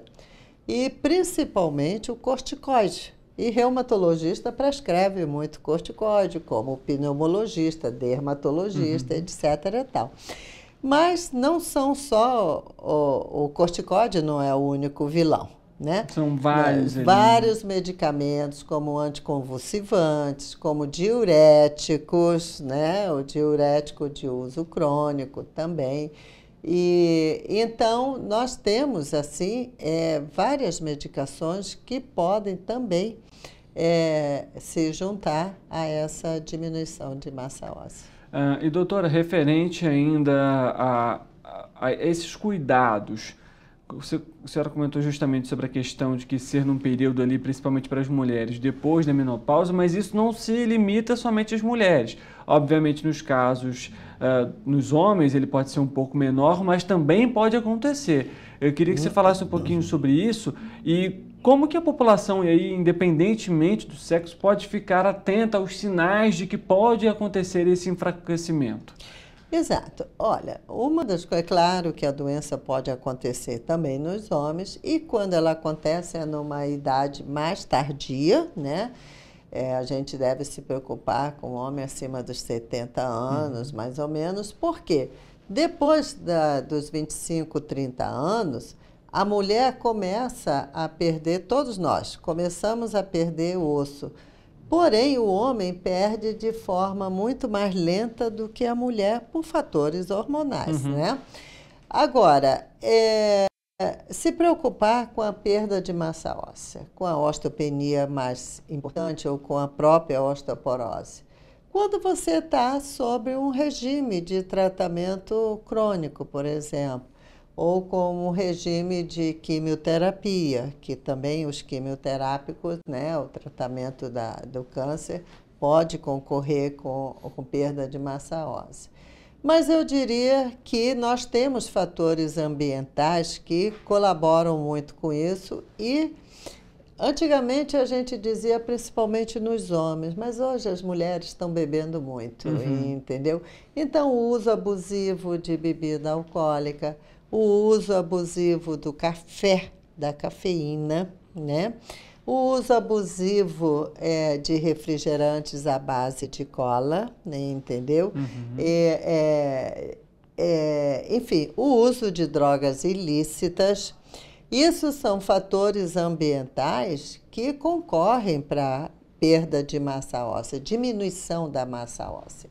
E principalmente o corticoide. E reumatologista prescreve muito corticoide, como pneumologista, dermatologista, uhum. etc. tal. Mas não são só o, o corticoide não é o único vilão. Né? São vários. Né? Vários medicamentos, como anticonvulsivantes, como diuréticos, né? o diurético de uso crônico também. E então nós temos assim é, várias medicações que podem também é, se juntar a essa diminuição de massa óssea. Ah, e doutora, referente ainda a, a, a esses cuidados, você, a senhora comentou justamente sobre a questão de que ser num período ali, principalmente para as mulheres, depois da menopausa, mas isso não se limita somente às mulheres. Obviamente, nos casos uh, nos homens, ele pode ser um pouco menor, mas também pode acontecer. Eu queria que você hum. falasse um pouquinho sobre isso e como que a população, aí, independentemente do sexo, pode ficar atenta aos sinais de que pode acontecer esse enfraquecimento. Exato. Olha, uma das coisas, é claro que a doença pode acontecer também nos homens, e quando ela acontece é numa idade mais tardia, né? É, a gente deve se preocupar com o homem acima dos 70 anos, uhum. mais ou menos, porque depois da, dos 25, 30 anos, a mulher começa a perder, todos nós começamos a perder o osso Porém, o homem perde de forma muito mais lenta do que a mulher por fatores hormonais, uhum. né? Agora, é, se preocupar com a perda de massa óssea, com a osteopenia mais importante ou com a própria osteoporose, quando você está sobre um regime de tratamento crônico, por exemplo ou como um regime de quimioterapia, que também os quimioterápicos, né, o tratamento da, do câncer, pode concorrer com, com perda de massa óssea. Mas eu diria que nós temos fatores ambientais que colaboram muito com isso e Antigamente a gente dizia principalmente nos homens, mas hoje as mulheres estão bebendo muito, uhum. entendeu? Então o uso abusivo de bebida alcoólica, o uso abusivo do café, da cafeína, né? O uso abusivo é, de refrigerantes à base de cola, né, entendeu? Uhum. É, é, enfim, o uso de drogas ilícitas. Isso são fatores ambientais que concorrem para perda de massa óssea, diminuição da massa óssea.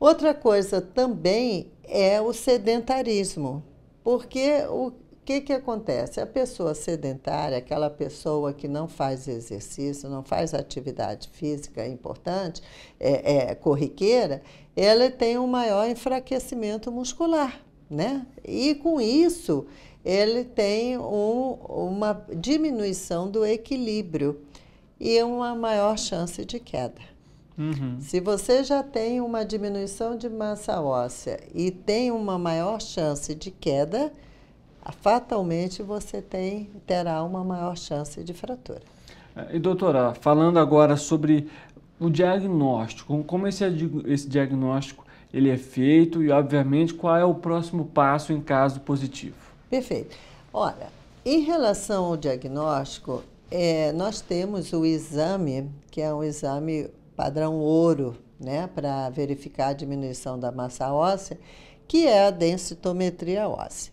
Outra coisa também é o sedentarismo, porque o que, que acontece? A pessoa sedentária, aquela pessoa que não faz exercício, não faz atividade física importante, é, é corriqueira, ela tem um maior enfraquecimento muscular, né? E com isso, ele tem um, uma diminuição do equilíbrio e uma maior chance de queda. Uhum. Se você já tem uma diminuição de massa óssea e tem uma maior chance de queda, fatalmente você tem, terá uma maior chance de fratura. É, e doutora, falando agora sobre o diagnóstico, como esse, esse diagnóstico ele é feito e, obviamente, qual é o próximo passo em caso positivo? Perfeito. Olha, em relação ao diagnóstico, é, nós temos o exame, que é um exame padrão ouro, né, para verificar a diminuição da massa óssea, que é a densitometria óssea.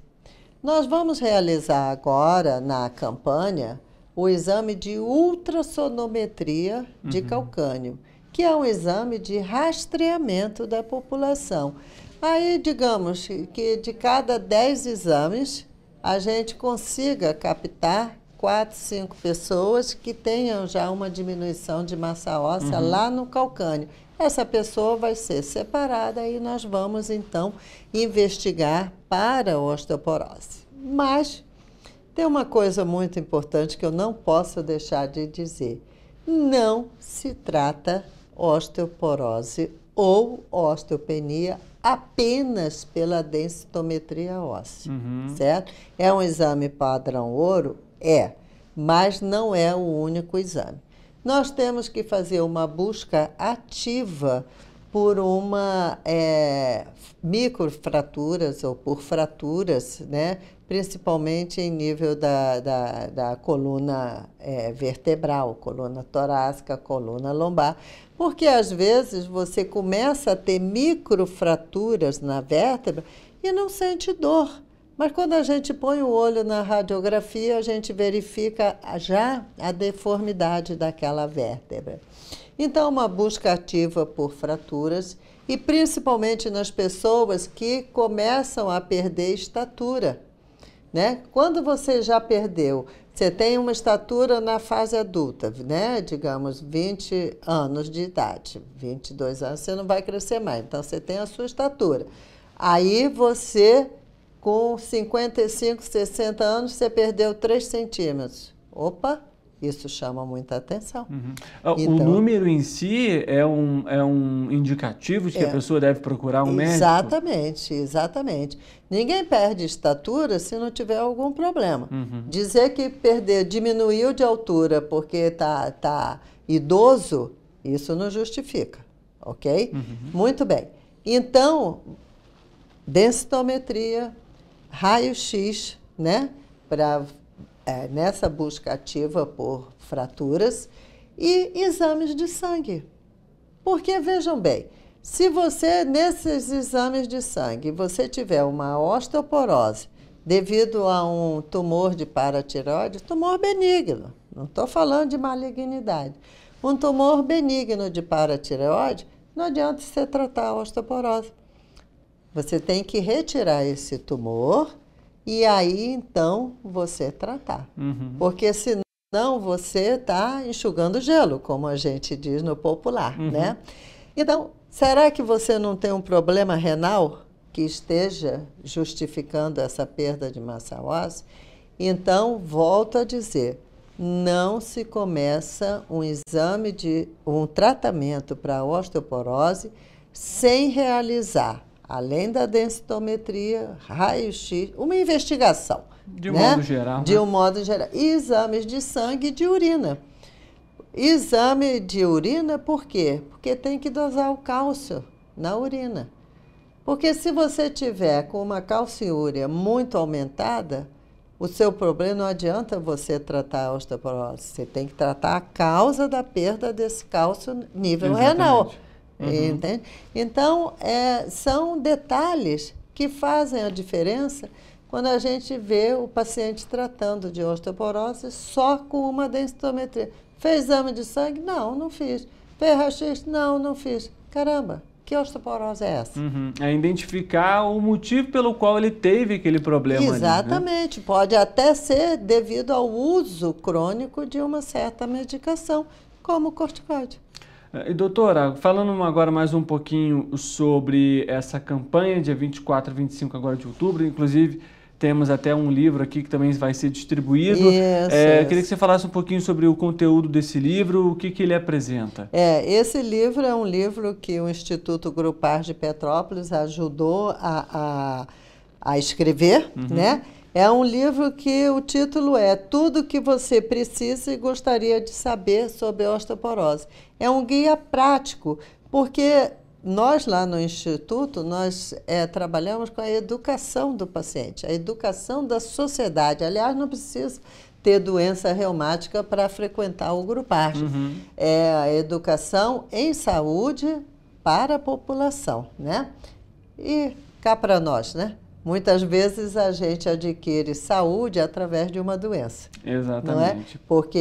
Nós vamos realizar agora na campanha o exame de ultrassonometria de uhum. calcânio, que é um exame de rastreamento da população. Aí, digamos que de cada 10 exames, a gente consiga captar quatro, cinco pessoas que tenham já uma diminuição de massa óssea uhum. lá no calcânio. Essa pessoa vai ser separada e nós vamos então investigar para osteoporose. Mas tem uma coisa muito importante que eu não posso deixar de dizer: não se trata osteoporose ou osteopenia apenas pela densitometria óssea, uhum. certo? É um exame padrão ouro é, mas não é o único exame. Nós temos que fazer uma busca ativa por uma é, microfraturas ou por fraturas, né? principalmente em nível da, da, da coluna é, vertebral, coluna torácica, coluna lombar, porque às vezes você começa a ter microfraturas na vértebra e não sente dor. Mas quando a gente põe o olho na radiografia, a gente verifica já a deformidade daquela vértebra. Então, uma busca ativa por fraturas e principalmente nas pessoas que começam a perder estatura. Né? Quando você já perdeu, você tem uma estatura na fase adulta, né? digamos 20 anos de idade, 22 anos, você não vai crescer mais, então você tem a sua estatura. Aí você com 55, 60 anos, você perdeu 3 centímetros. Opa, isso chama muita atenção. Uhum. Ah, então, o número em si é um, é um indicativo de que é, a pessoa deve procurar um exatamente, médico? Exatamente, exatamente. Ninguém perde estatura se não tiver algum problema. Uhum. Dizer que perder, diminuiu de altura porque está tá idoso, isso não justifica, ok? Uhum. Muito bem. Então, densitometria, raio-x, né? para é, nessa busca ativa por fraturas e exames de sangue. Porque vejam bem, se você nesses exames de sangue você tiver uma osteoporose devido a um tumor de paratireoide, tumor benigno, não estou falando de malignidade, um tumor benigno de paratireoide, não adianta você tratar a osteoporose você tem que retirar esse tumor e aí então você tratar. Uhum. Porque senão você está enxugando gelo, como a gente diz no popular, uhum. né? Então, será que você não tem um problema renal que esteja justificando essa perda de massa óssea? Então, volto a dizer, não se começa um exame de um tratamento para osteoporose sem realizar além da densitometria, raio-x, uma investigação. De um né? modo geral. De né? um modo geral. E exames de sangue e de urina. Exame de urina por quê? Porque tem que dosar o cálcio na urina. Porque se você tiver com uma calciúria muito aumentada, o seu problema não adianta você tratar a osteoporose. Você tem que tratar a causa da perda desse cálcio nível Exatamente. renal. Uhum. Entende? Então, é, são detalhes que fazem a diferença quando a gente vê o paciente tratando de osteoporose só com uma densitometria. Fez exame de sangue? Não, não fiz. Fez Não, não fiz. Caramba, que osteoporose é essa? Uhum. É identificar o motivo pelo qual ele teve aquele problema. Exatamente. Ali, né? Pode até ser devido ao uso crônico de uma certa medicação, como corticóide. É, e doutora, falando agora mais um pouquinho sobre essa campanha, dia 24 e 25 agora de outubro, inclusive temos até um livro aqui que também vai ser distribuído. Isso, é, Queria que você falasse um pouquinho sobre o conteúdo desse livro, o que, que ele apresenta. É, esse livro é um livro que o Instituto Grupar de Petrópolis ajudou a, a, a escrever, uhum. né? É um livro que o título é Tudo o que você precisa e gostaria de saber sobre osteoporose. É um guia prático, porque nós lá no Instituto, nós é, trabalhamos com a educação do paciente, a educação da sociedade. Aliás, não precisa ter doença reumática para frequentar o grupagem. Uhum. É a educação em saúde para a população, né? E cá para nós, né? Muitas vezes a gente adquire saúde através de uma doença. É? Exatamente. É? Porque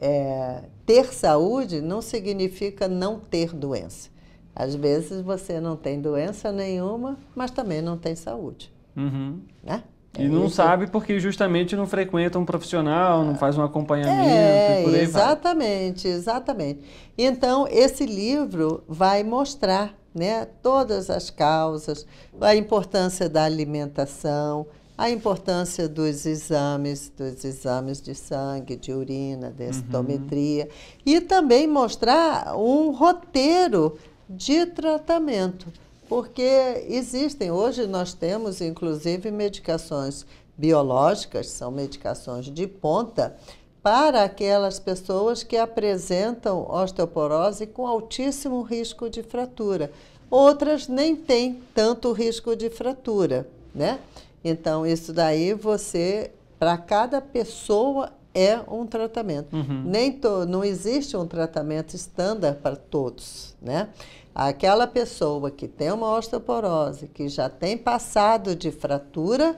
é, ter saúde não significa não ter doença. Às vezes você não tem doença nenhuma, mas também não tem saúde. Uhum. Né? E não é isso. sabe porque justamente não frequenta um profissional, não é. faz um acompanhamento. É, exatamente, vai. exatamente. Então, esse livro vai mostrar né? todas as causas, a importância da alimentação, a importância dos exames, dos exames de sangue, de urina, de estometria, uhum. e também mostrar um roteiro de tratamento, porque existem, hoje nós temos inclusive medicações biológicas, são medicações de ponta, para aquelas pessoas que apresentam osteoporose com altíssimo risco de fratura. Outras nem têm tanto risco de fratura, né? Então, isso daí você, para cada pessoa, é um tratamento. Uhum. Nem to, não existe um tratamento estándar para todos, né? Aquela pessoa que tem uma osteoporose, que já tem passado de fratura,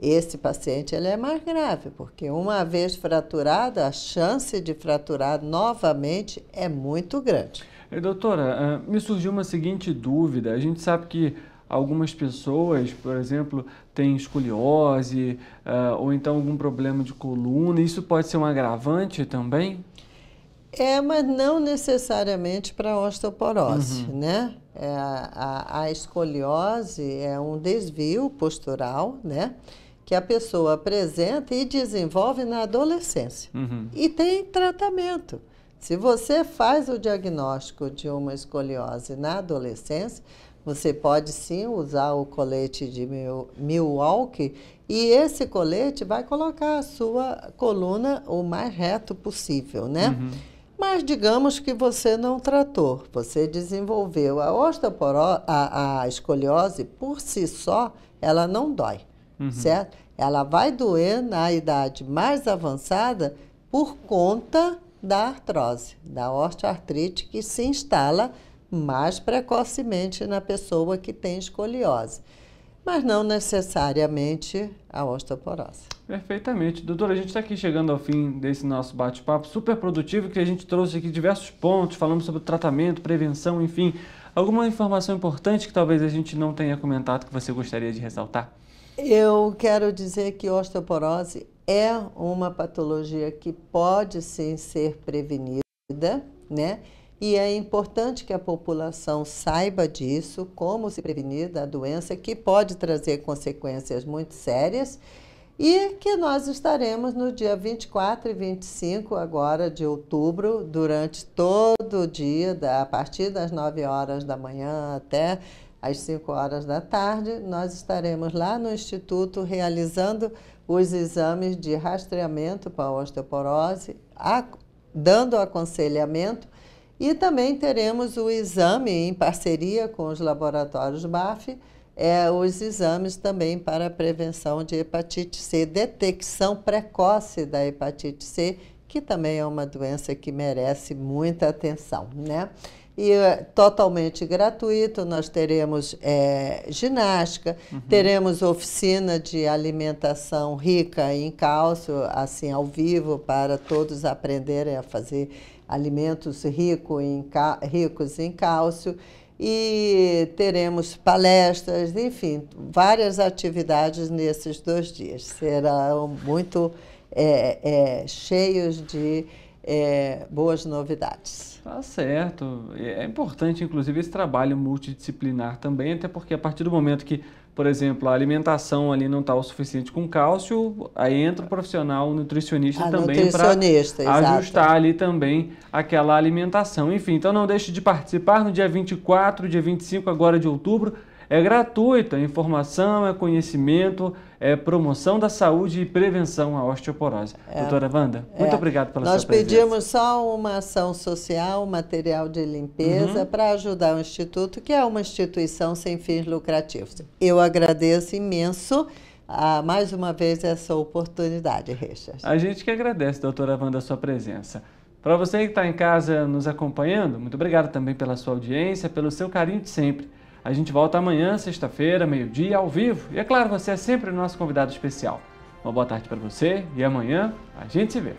esse paciente ele é mais grave, porque uma vez fraturado, a chance de fraturar novamente é muito grande. Eh, doutora, eh, me surgiu uma seguinte dúvida. A gente sabe que algumas pessoas, por exemplo, têm escoliose eh, ou então algum problema de coluna. Isso pode ser um agravante também? É, mas não necessariamente para osteoporose, uhum. né? É, a, a escoliose é um desvio postural, né? que a pessoa apresenta e desenvolve na adolescência. Uhum. E tem tratamento. Se você faz o diagnóstico de uma escoliose na adolescência, você pode sim usar o colete de Milwaukee e esse colete vai colocar a sua coluna o mais reto possível, né? Uhum. Mas digamos que você não tratou, você desenvolveu a osteoporose, a, a escoliose por si só, ela não dói uhum. certo? Ela vai doer na idade mais avançada por conta da artrose, da osteoartrite que se instala mais precocemente na pessoa que tem escoliose, mas não necessariamente a osteoporose. Perfeitamente. Doutora, a gente está aqui chegando ao fim desse nosso bate-papo super produtivo que a gente trouxe aqui diversos pontos, falamos sobre tratamento, prevenção, enfim. Alguma informação importante que talvez a gente não tenha comentado que você gostaria de ressaltar? Eu quero dizer que osteoporose é uma patologia que pode sim ser prevenida, né? E é importante que a população saiba disso, como se prevenir da doença, que pode trazer consequências muito sérias. E que nós estaremos no dia 24 e 25 agora de outubro, durante todo o dia, a partir das 9 horas da manhã até às 5 horas da tarde, nós estaremos lá no Instituto realizando os exames de rastreamento para osteoporose, a, dando aconselhamento e também teremos o exame em parceria com os laboratórios BAF, é, os exames também para a prevenção de hepatite C, detecção precoce da hepatite C, que também é uma doença que merece muita atenção, né? e é totalmente gratuito. Nós teremos é, ginástica, uhum. teremos oficina de alimentação rica em cálcio, assim ao vivo, para todos aprenderem a fazer alimentos rico em, ricos em cálcio. E teremos palestras, enfim, várias atividades nesses dois dias. Serão muito é, é cheios de é, boas novidades. Tá certo. É importante, inclusive, esse trabalho multidisciplinar também, até porque a partir do momento que, por exemplo, a alimentação ali não está o suficiente com cálcio, aí entra o profissional, o nutricionista a também para ajustar ali também aquela alimentação. Enfim, então não deixe de participar no dia 24, dia 25 agora de outubro. É gratuita, informação, é conhecimento, é promoção da saúde e prevenção à osteoporose. É, Doutora Wanda, é. muito obrigado pela sua presença. Nós pedimos só uma ação social, material de limpeza, uhum. para ajudar o Instituto, que é uma instituição sem fins lucrativos. Eu agradeço imenso. Ah, mais uma vez essa oportunidade, Richard. A gente que agradece, doutora Wanda, a sua presença. Para você que está em casa nos acompanhando, muito obrigado também pela sua audiência, pelo seu carinho de sempre. A gente volta amanhã, sexta-feira, meio-dia, ao vivo. E é claro, você é sempre o nosso convidado especial. Uma boa tarde para você e amanhã a gente se vê.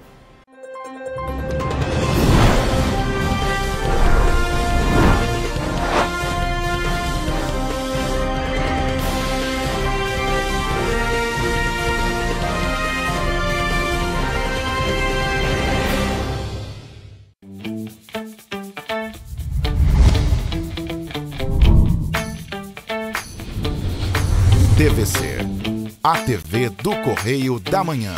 a TV do Correio da Manhã.